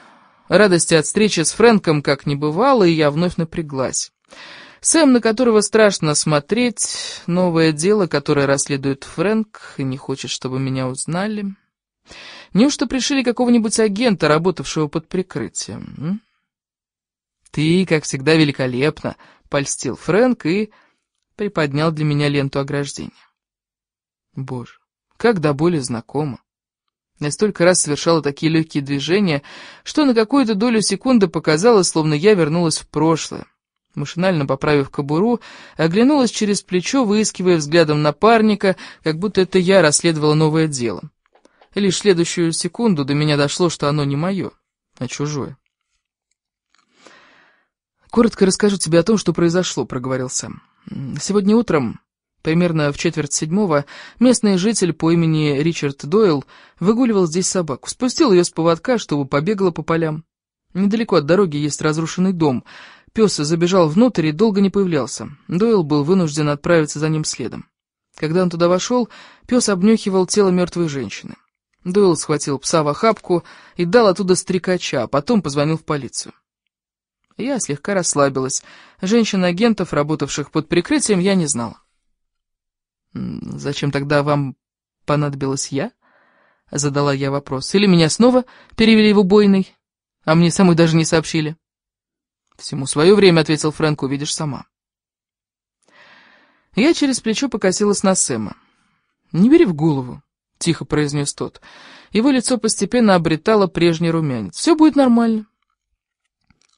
Радости от встречи с Фрэнком как не бывало, и я вновь напряглась. Сэм, на которого страшно смотреть, новое дело, которое расследует Фрэнк, и не хочет, чтобы меня узнали. Неужто пришили какого-нибудь агента, работавшего под прикрытием? М? «Ты, как всегда, великолепно!» — польстил Фрэнк и приподнял для меня ленту ограждения. Боже, как до боли знакомо. Я столько раз совершала такие легкие движения, что на какую-то долю секунды показалось, словно я вернулась в прошлое. Машинально поправив кобуру, оглянулась через плечо, выискивая взглядом напарника, как будто это я расследовала новое дело. Лишь следующую секунду до меня дошло, что оно не мое, а чужое. «Коротко расскажу тебе о том, что произошло», — проговорил Сэм. «Сегодня утром Примерно в четверть седьмого местный житель по имени Ричард Дойл выгуливал здесь собаку, спустил ее с поводка, чтобы побегала по полям. Недалеко от дороги есть разрушенный дом. Пес забежал внутрь и долго не появлялся. Дойл был вынужден отправиться за ним следом. Когда он туда вошел, пес обнюхивал тело мертвой женщины. Дойл схватил пса в охапку и дал оттуда стрекача, а потом позвонил в полицию. Я слегка расслабилась. Женщин-агентов, работавших под прикрытием, я не знала. «Зачем тогда вам понадобилась я?» — задала я вопрос. «Или меня снова перевели в убойный, а мне самой даже не сообщили?» «Всему свое время», — ответил Фрэнк, — «увидишь сама». Я через плечо покосилась на Сэма. «Не бери в голову», — тихо произнес тот. Его лицо постепенно обретало прежний румянец. «Все будет нормально».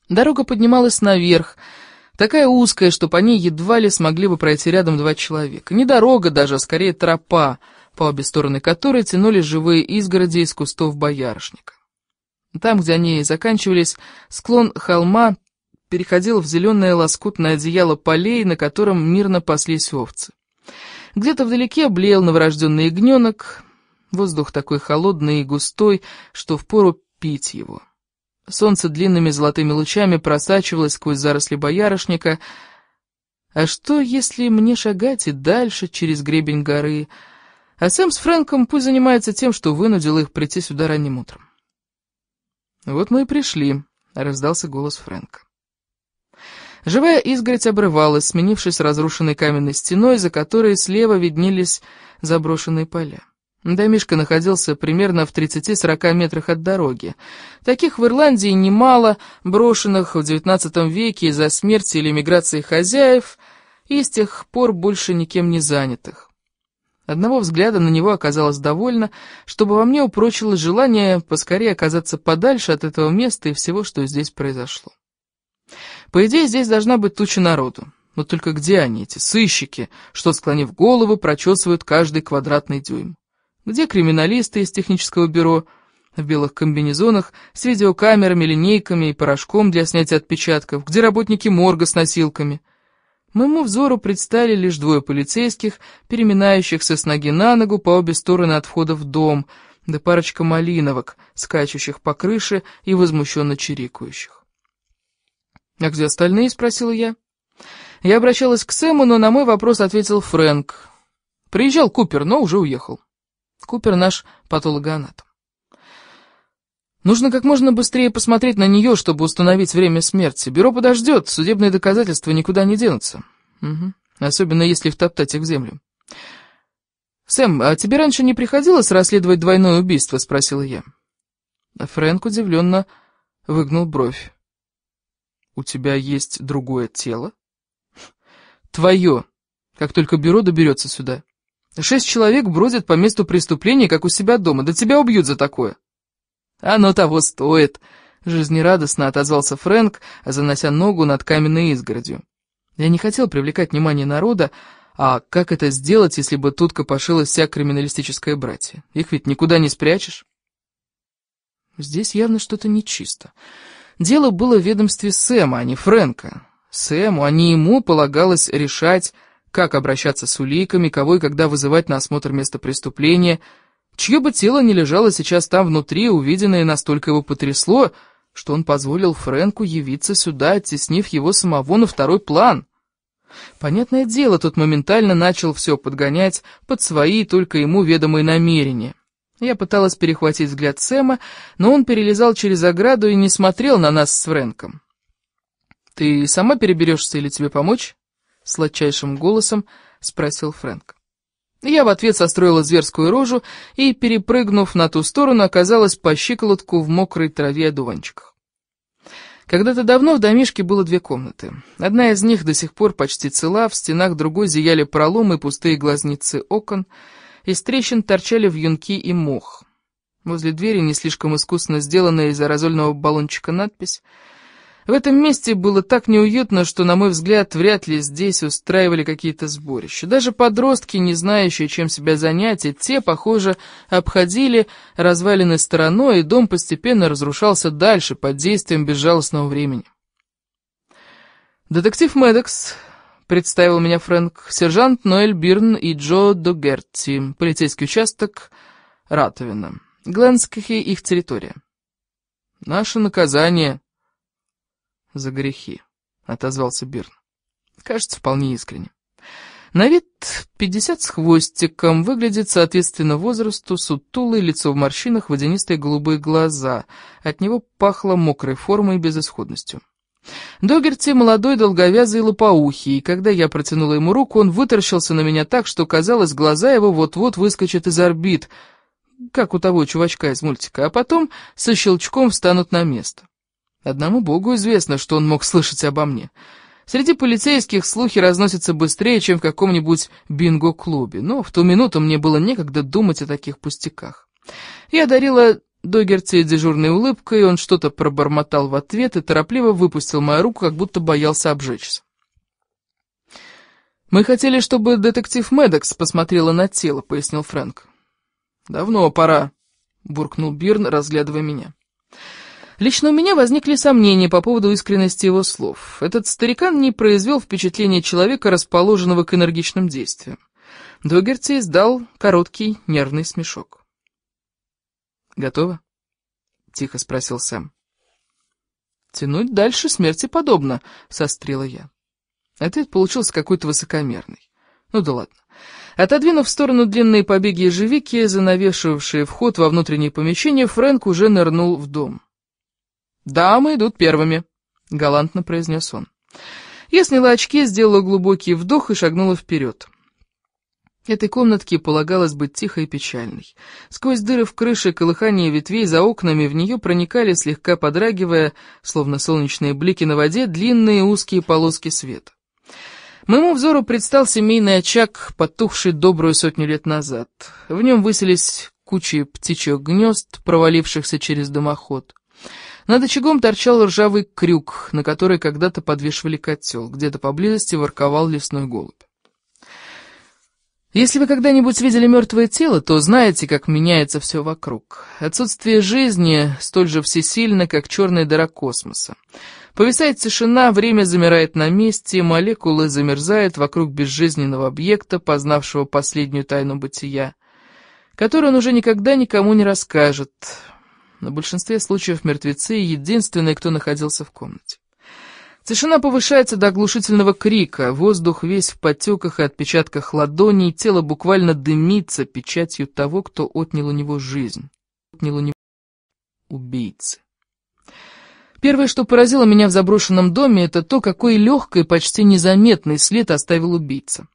Дорога поднималась наверх, — Такая узкая, что по ней едва ли смогли бы пройти рядом два человека. Не дорога даже, а скорее тропа, по обе стороны которой тянули живые изгороди из кустов боярышника. Там, где они заканчивались, склон холма переходил в зеленое лоскутное одеяло полей, на котором мирно паслись овцы. Где-то вдалеке блеял новорожденный ягненок, воздух такой холодный и густой, что впору пить его. Солнце длинными золотыми лучами просачивалось сквозь заросли боярышника. А что, если мне шагать и дальше через гребень горы? А Сэм с Фрэнком пусть занимается тем, что вынудил их прийти сюда ранним утром. «Вот мы и пришли», — раздался голос Фрэнка. Живая изгородь обрывалась, сменившись разрушенной каменной стеной, за которой слева виднелись заброшенные поля. Домишко находился примерно в 30-40 метрах от дороги. Таких в Ирландии немало, брошенных в XIX веке из-за смерти или миграции хозяев, и с тех пор больше никем не занятых. Одного взгляда на него оказалось довольно, чтобы во мне упрочилось желание поскорее оказаться подальше от этого места и всего, что здесь произошло. По идее, здесь должна быть туча народу. Но только где они, эти сыщики, что, склонив голову, прочесывают каждый квадратный дюйм? где криминалисты из технического бюро в белых комбинезонах с видеокамерами, линейками и порошком для снятия отпечатков, где работники морга с носилками. Моему взору предстали лишь двое полицейских, переминающихся с ноги на ногу по обе стороны от входа в дом, да парочка малиновок, скачущих по крыше и возмущенно чирикающих. «А где остальные?» — спросила я. Я обращалась к Сэму, но на мой вопрос ответил Фрэнк. Приезжал Купер, но уже уехал. Купер наш патологоанатом. Нужно как можно быстрее посмотреть на нее, чтобы установить время смерти. Бюро подождет, судебные доказательства никуда не денутся. Угу. Особенно если втоптать их в землю. «Сэм, а тебе раньше не приходилось расследовать двойное убийство?» — Спросил я. Фрэнк удивленно выгнул бровь. «У тебя есть другое тело?» «Твое, как только бюро доберется сюда». Шесть человек бродят по месту преступления, как у себя дома. Да тебя убьют за такое!» «Оно того стоит!» — жизнерадостно отозвался Фрэнк, занося ногу над каменной изгородью. Я не хотел привлекать внимание народа, а как это сделать, если бы тут копошилась вся криминалистическая братья? Их ведь никуда не спрячешь. Здесь явно что-то нечисто. Дело было в ведомстве Сэма, а не Фрэнка. Сэму, а не ему полагалось решать, как обращаться с уликами, кого и когда вызывать на осмотр места преступления, чье бы тело не лежало сейчас там внутри, увиденное настолько его потрясло, что он позволил Фрэнку явиться сюда, оттеснив его самого на второй план. Понятное дело, тот моментально начал все подгонять под свои только ему ведомые намерения. Я пыталась перехватить взгляд Сэма, но он перелезал через ограду и не смотрел на нас с Фрэнком. «Ты сама переберешься или тебе помочь?» — сладчайшим голосом спросил Фрэнк. Я в ответ состроила зверскую рожу и, перепрыгнув на ту сторону, оказалась по щиколотку в мокрой траве одуванчиках. Когда-то давно в домишке было две комнаты. Одна из них до сих пор почти цела, в стенах другой зияли проломы и пустые глазницы окон, из трещин торчали вьюнки и мох. Возле двери не слишком искусно сделанная из аэрозольного баллончика надпись — в этом месте было так неуютно, что, на мой взгляд, вряд ли здесь устраивали какие-то сборища. Даже подростки, не знающие, чем себя занять, и те, похоже, обходили развалины стороной, и дом постепенно разрушался дальше под действием безжалостного времени. «Детектив Медекс представил меня Фрэнк, — «сержант Ноэль Бирн и Джо Дугерти. полицейский участок Ратовина, Гленских их территория». «Наше наказание», за грехи», — отозвался Бирн. «Кажется, вполне искренне. На вид пятьдесят с хвостиком, выглядит соответственно возрасту, сутулое лицо в морщинах, водянистые голубые глаза. От него пахло мокрой формой и безысходностью». Догерти молодой, долговязый и лопоухий, и когда я протянула ему руку, он вытаращился на меня так, что, казалось, глаза его вот-вот выскочат из орбит, как у того чувачка из мультика, а потом со щелчком встанут на место. Одному Богу известно, что он мог слышать обо мне. Среди полицейских слухи разносятся быстрее, чем в каком-нибудь бинго-клубе, но в ту минуту мне было некогда думать о таких пустяках. Я дарила Догерти дежурной улыбкой, он что-то пробормотал в ответ и торопливо выпустил мою руку, как будто боялся обжечься. «Мы хотели, чтобы детектив Медекс посмотрела на тело», — пояснил Фрэнк. «Давно пора», — буркнул Бирн, разглядывая меня. Лично у меня возникли сомнения по поводу искренности его слов. Этот старикан не произвел впечатления человека, расположенного к энергичным действиям. Догерти издал короткий нервный смешок. «Готово?» — тихо спросил Сэм. «Тянуть дальше смерти подобно», — сострила я. Ответ получился какой-то высокомерный. Ну да ладно. Отодвинув в сторону длинные побеги ежевики, занавешивавшие вход во внутреннее помещение, Фрэнк уже нырнул в дом. «Дамы идут первыми», — галантно произнес он. Я сняла очки, сделала глубокий вдох и шагнула вперед. Этой комнатке полагалось быть тихой и печальной. Сквозь дыры в крыше колыхание ветвей за окнами в нее проникали, слегка подрагивая, словно солнечные блики на воде, длинные узкие полоски света. Моему взору предстал семейный очаг, потухший добрую сотню лет назад. В нем выселись кучи птичьих гнезд, провалившихся через дымоход. Над очагом торчал ржавый крюк, на который когда-то подвешивали котел. Где-то поблизости ворковал лесной голубь. Если вы когда-нибудь видели мертвое тело, то знаете, как меняется все вокруг. Отсутствие жизни столь же всесильно, как черная дыра космоса. Повисает тишина, время замирает на месте, молекулы замерзают вокруг безжизненного объекта, познавшего последнюю тайну бытия, которую он уже никогда никому не расскажет. На большинстве случаев мертвецы — единственные, кто находился в комнате. Тишина повышается до оглушительного крика, воздух весь в потеках и отпечатках ладоней, тело буквально дымится печатью того, кто отнял у него жизнь. Отнял у него убийцы. Первое, что поразило меня в заброшенном доме, это то, какой легкой, почти незаметный след оставил убийца.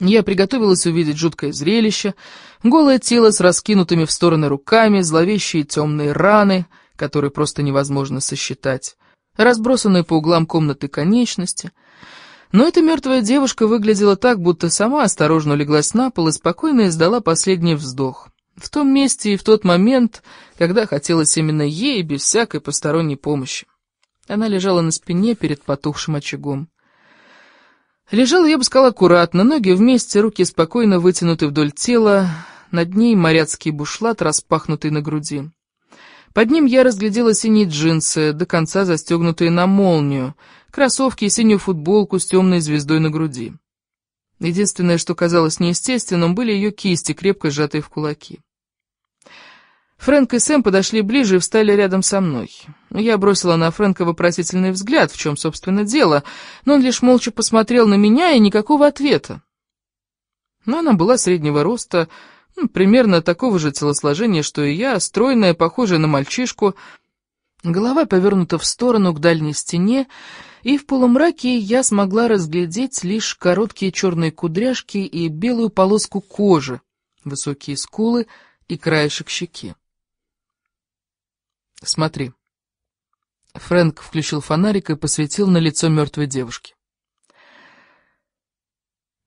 Я приготовилась увидеть жуткое зрелище, голое тело с раскинутыми в стороны руками, зловещие темные раны, которые просто невозможно сосчитать, разбросанные по углам комнаты конечности. Но эта мертвая девушка выглядела так, будто сама осторожно улеглась на пол и спокойно издала последний вздох. В том месте и в тот момент, когда хотелось именно ей, без всякой посторонней помощи. Она лежала на спине перед потухшим очагом. Лежала, я бы сказала, аккуратно, ноги вместе, руки спокойно вытянуты вдоль тела, над ней моряцкий бушлат, распахнутый на груди. Под ним я разглядела синие джинсы, до конца застегнутые на молнию, кроссовки и синюю футболку с темной звездой на груди. Единственное, что казалось неестественным, были ее кисти, крепко сжатые в кулаки. Фрэнк и Сэм подошли ближе и встали рядом со мной. Я бросила на Фрэнка вопросительный взгляд, в чем, собственно, дело, но он лишь молча посмотрел на меня и никакого ответа. Но она была среднего роста, ну, примерно такого же телосложения, что и я, стройная, похожая на мальчишку. Голова повернута в сторону к дальней стене, и в полумраке я смогла разглядеть лишь короткие черные кудряшки и белую полоску кожи, высокие скулы и краешек щеки. «Смотри». Фрэнк включил фонарик и посветил на лицо мертвой девушки.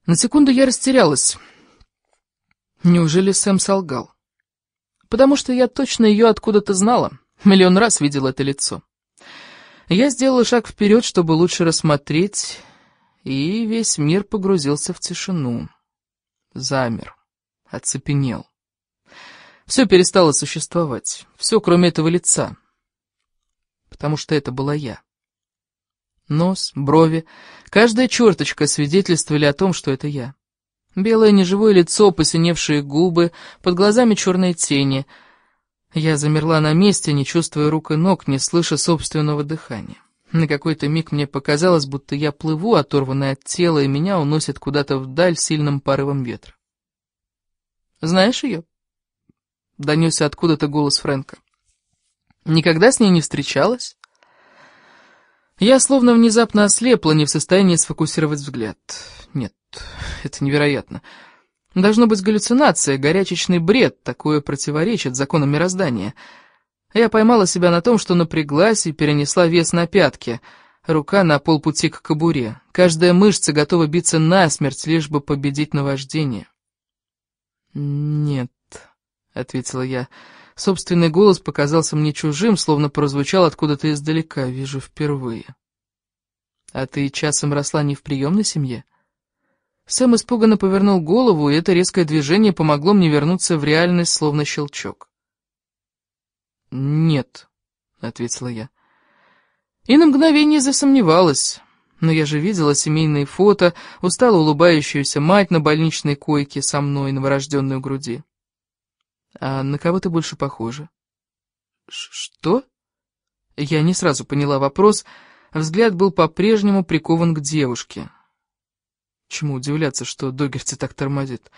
На секунду я растерялась. Неужели Сэм солгал? Потому что я точно ее откуда-то знала, миллион раз видела это лицо. Я сделала шаг вперед, чтобы лучше рассмотреть, и весь мир погрузился в тишину. Замер, оцепенел. Все перестало существовать, все кроме этого лица, потому что это была я. Нос, брови, каждая черточка свидетельствовали о том, что это я. Белое неживое лицо, посиневшие губы, под глазами черные тени. Я замерла на месте, не чувствуя рук и ног, не слыша собственного дыхания. На какой-то миг мне показалось, будто я плыву, оторванное от тела, и меня уносит куда-то вдаль сильным порывом ветра. «Знаешь ее?» — донесся откуда-то голос Фрэнка. «Никогда с ней не встречалась?» Я словно внезапно ослепла, не в состоянии сфокусировать взгляд. Нет, это невероятно. Должно быть галлюцинация, горячечный бред, такое противоречит законам мироздания. Я поймала себя на том, что напряглась и перенесла вес на пятки, рука на полпути к кобуре. Каждая мышца готова биться насмерть, лишь бы победить наваждение. Нет, — ответила я. Собственный голос показался мне чужим, словно прозвучал откуда-то издалека, вижу впервые. «А ты часом росла не в приемной семье?» Сэм испуганно повернул голову, и это резкое движение помогло мне вернуться в реальность, словно щелчок. «Нет», — ответила я. И на мгновение засомневалась. Но я же видела семейные фото, устало улыбающуюся мать на больничной койке со мной, новорожденную груди. А на кого ты больше похожа? Ш что? Я не сразу поняла вопрос. Взгляд был по-прежнему прикован к девушке. Чему удивляться, что Догерти так тормозит?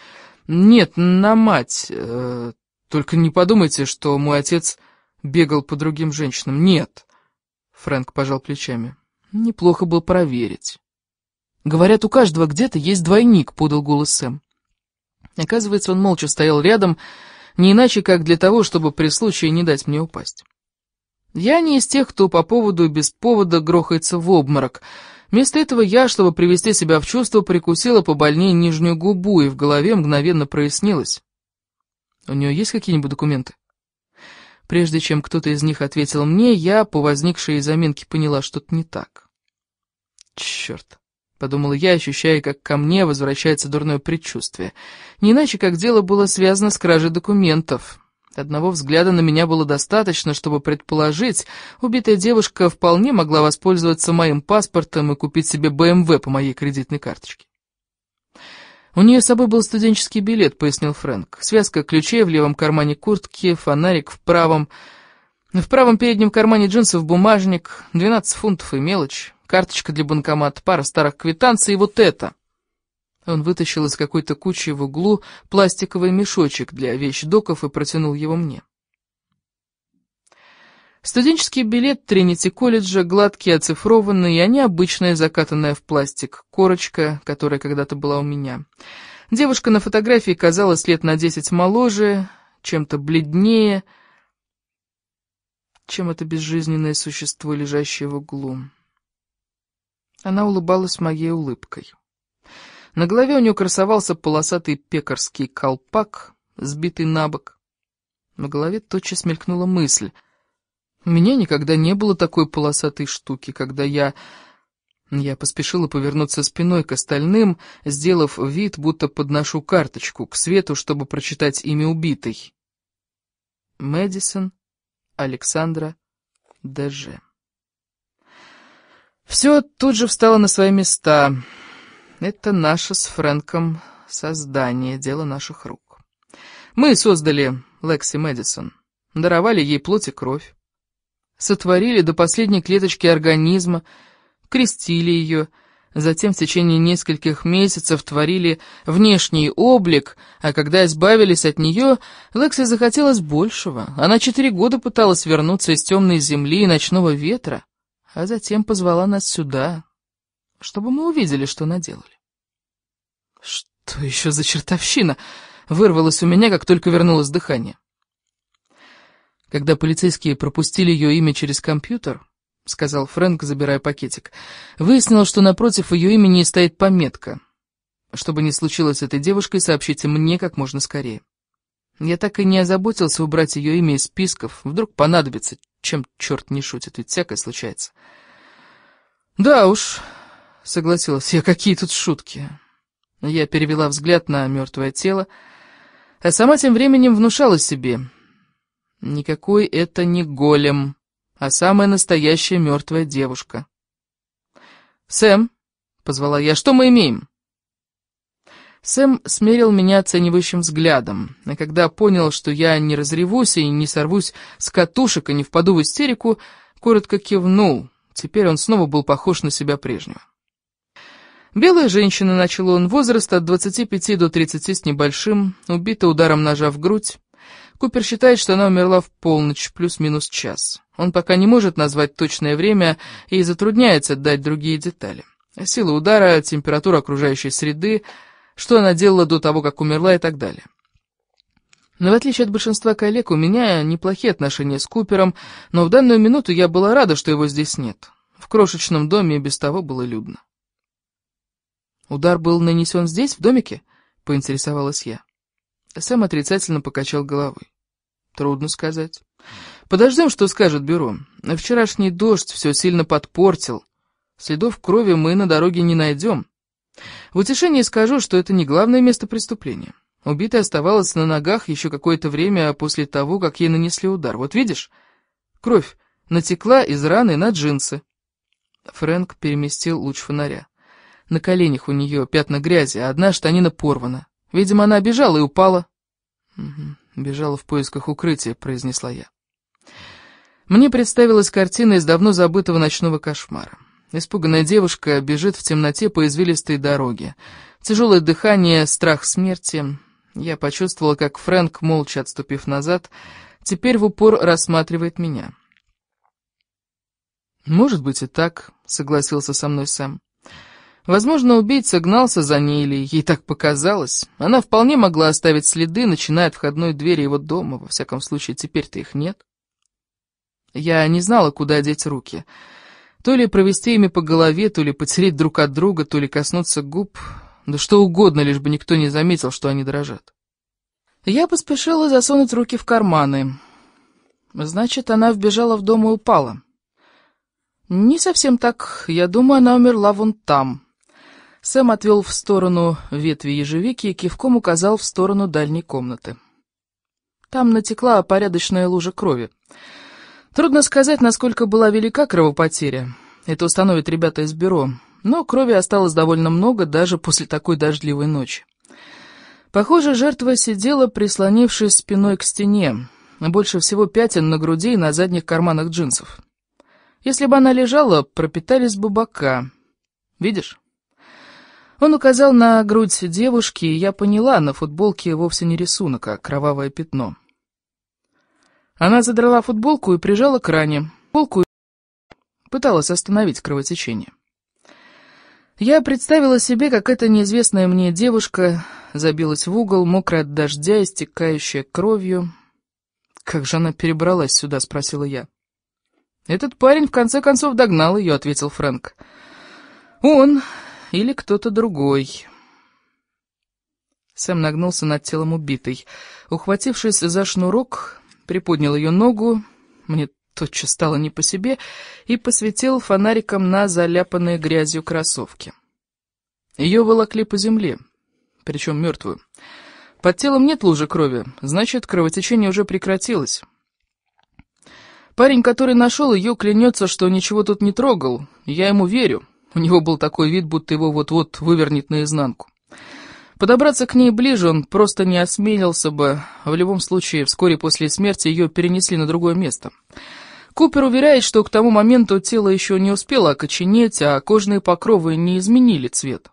Нет, на мать. Э, только не подумайте, что мой отец бегал по другим женщинам. Нет. Фрэнк пожал плечами. Неплохо было проверить. Говорят, у каждого где-то есть двойник, подал голос Сэм. Оказывается, он молча стоял рядом не иначе как для того, чтобы при случае не дать мне упасть. Я не из тех, кто по поводу и без повода грохается в обморок. Вместо этого я, чтобы привести себя в чувство, прикусила побольнее нижнюю губу, и в голове мгновенно прояснилось. У нее есть какие-нибудь документы? Прежде чем кто-то из них ответил мне, я по возникшей заминке поняла, что-то не так. Черт. Подумал я, ощущая, как ко мне возвращается дурное предчувствие. Не иначе, как дело было связано с кражей документов. Одного взгляда на меня было достаточно, чтобы предположить, убитая девушка вполне могла воспользоваться моим паспортом и купить себе БМВ по моей кредитной карточке. «У нее с собой был студенческий билет», — пояснил Фрэнк. «Связка ключей в левом кармане куртки, фонарик в правом. В правом переднем кармане джинсов бумажник, 12 фунтов и мелочь» карточка для банкомата, пара старых квитанций и вот это. Он вытащил из какой-то кучи в углу пластиковый мешочек для вещдоков и протянул его мне. Студенческий билет Тринити колледжа, гладкий, оцифрованный, а не обычная закатанная в пластик корочка, которая когда-то была у меня. Девушка на фотографии казалась лет на десять моложе, чем-то бледнее, чем это безжизненное существо, лежащее в углу. Она улыбалась моей улыбкой. На голове у нее красовался полосатый пекарский колпак, сбитый на бок. На голове тотчас мелькнула мысль. У меня никогда не было такой полосатой штуки, когда я... Я поспешила повернуться спиной к остальным, сделав вид, будто подношу карточку к свету, чтобы прочитать имя убитой. Мэдисон Александра Д.Ж. Все тут же встало на свои места. Это наше с Фрэнком создание, дело наших рук. Мы создали Лекси Мэдисон, даровали ей плоть и кровь, сотворили до последней клеточки организма, крестили ее, затем в течение нескольких месяцев творили внешний облик, а когда избавились от нее, Лекси захотелось большего. Она четыре года пыталась вернуться из темной земли и ночного ветра а затем позвала нас сюда, чтобы мы увидели, что наделали. Что еще за чертовщина? Вырвалась у меня, как только вернулось дыхание. Когда полицейские пропустили ее имя через компьютер, — сказал Фрэнк, забирая пакетик. выяснилось, что напротив ее имени стоит пометка. Чтобы не случилось с этой девушкой, сообщите мне как можно скорее. Я так и не озаботился убрать ее имя из списков. Вдруг понадобится, чем черт не шутит, ведь всякое случается. Да уж, согласилась я, какие тут шутки. Я перевела взгляд на мертвое тело, а сама тем временем внушала себе. Никакой это не голем, а самая настоящая мертвая девушка. «Сэм», — позвала я, — «что мы имеем?» Сэм смерил меня оценивающим взглядом, а когда понял, что я не разревусь и не сорвусь с катушек и не впаду в истерику, коротко кивнул. Теперь он снова был похож на себя прежнего. Белая женщина, начал он, возраст от 25 до 30 с небольшим, убита ударом ножа в грудь. Купер считает, что она умерла в полночь, плюс-минус час. Он пока не может назвать точное время и затрудняется дать другие детали. Сила удара, температура окружающей среды — что она делала до того, как умерла и так далее. Но в отличие от большинства коллег, у меня неплохие отношения с Купером, но в данную минуту я была рада, что его здесь нет. В крошечном доме и без того было людно. «Удар был нанесен здесь, в домике?» — поинтересовалась я. Сэм отрицательно покачал головой. «Трудно сказать. Подождем, что скажет бюро. Вчерашний дождь все сильно подпортил. Следов крови мы на дороге не найдем, в утешении скажу, что это не главное место преступления. Убитая оставалась на ногах еще какое-то время после того, как ей нанесли удар. Вот видишь, кровь натекла из раны на джинсы. Фрэнк переместил луч фонаря. На коленях у нее пятна грязи, а одна штанина порвана. Видимо, она бежала и упала. «Угу, «Бежала в поисках укрытия», — произнесла я. Мне представилась картина из давно забытого ночного кошмара. Испуганная девушка бежит в темноте по извилистой дороге. Тяжелое дыхание, страх смерти. Я почувствовала, как Фрэнк, молча отступив назад, теперь в упор рассматривает меня. «Может быть и так», — согласился со мной Сэм. Возможно, убийца гнался за ней, или ей так показалось. Она вполне могла оставить следы, начиная от входной двери его дома. Во всяком случае, теперь-то их нет. Я не знала, куда деть руки. «Я не знала, куда деть руки». То ли провести ими по голове, то ли потереть друг от друга, то ли коснуться губ. Да что угодно, лишь бы никто не заметил, что они дрожат. Я поспешила засунуть руки в карманы. Значит, она вбежала в дом и упала. Не совсем так. Я думаю, она умерла вон там. Сэм отвел в сторону ветви ежевики и кивком указал в сторону дальней комнаты. Там натекла порядочная лужа крови. Трудно сказать, насколько была велика кровопотеря. Это установят ребята из бюро. Но крови осталось довольно много даже после такой дождливой ночи. Похоже, жертва сидела, прислонившись спиной к стене. Больше всего пятен на груди и на задних карманах джинсов. Если бы она лежала, пропитались бы бока. Видишь? Он указал на грудь девушки, и я поняла, на футболке вовсе не рисунок, а кровавое пятно. Она задрала футболку и прижала к ране. Футболку пыталась остановить кровотечение. Я представила себе, как эта неизвестная мне девушка забилась в угол, мокрая от дождя, истекающая кровью. «Как же она перебралась сюда?» — спросила я. «Этот парень в конце концов догнал ее», — ответил Фрэнк. «Он или кто-то другой». Сэм нагнулся над телом убитой. Ухватившись за шнурок, приподнял ее ногу, мне тотчас стало не по себе, и посветил фонариком на заляпанные грязью кроссовки. Ее волокли по земле, причем мертвую. Под телом нет лужи крови, значит, кровотечение уже прекратилось. Парень, который нашел ее, клянется, что ничего тут не трогал. Я ему верю. У него был такой вид, будто его вот-вот вывернет наизнанку. Подобраться к ней ближе он просто не осмелился бы. В любом случае, вскоре после смерти ее перенесли на другое место. Купер уверяет, что к тому моменту тело еще не успело окоченеть, а кожные покровы не изменили цвет.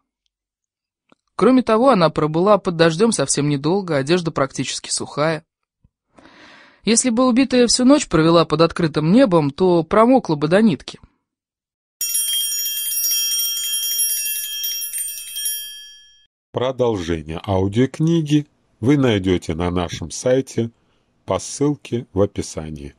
Кроме того, она пробыла под дождем совсем недолго, одежда практически сухая. Если бы убитая всю ночь провела под открытым небом, то промокла бы до нитки. Продолжение аудиокниги вы найдете на нашем сайте по ссылке в описании.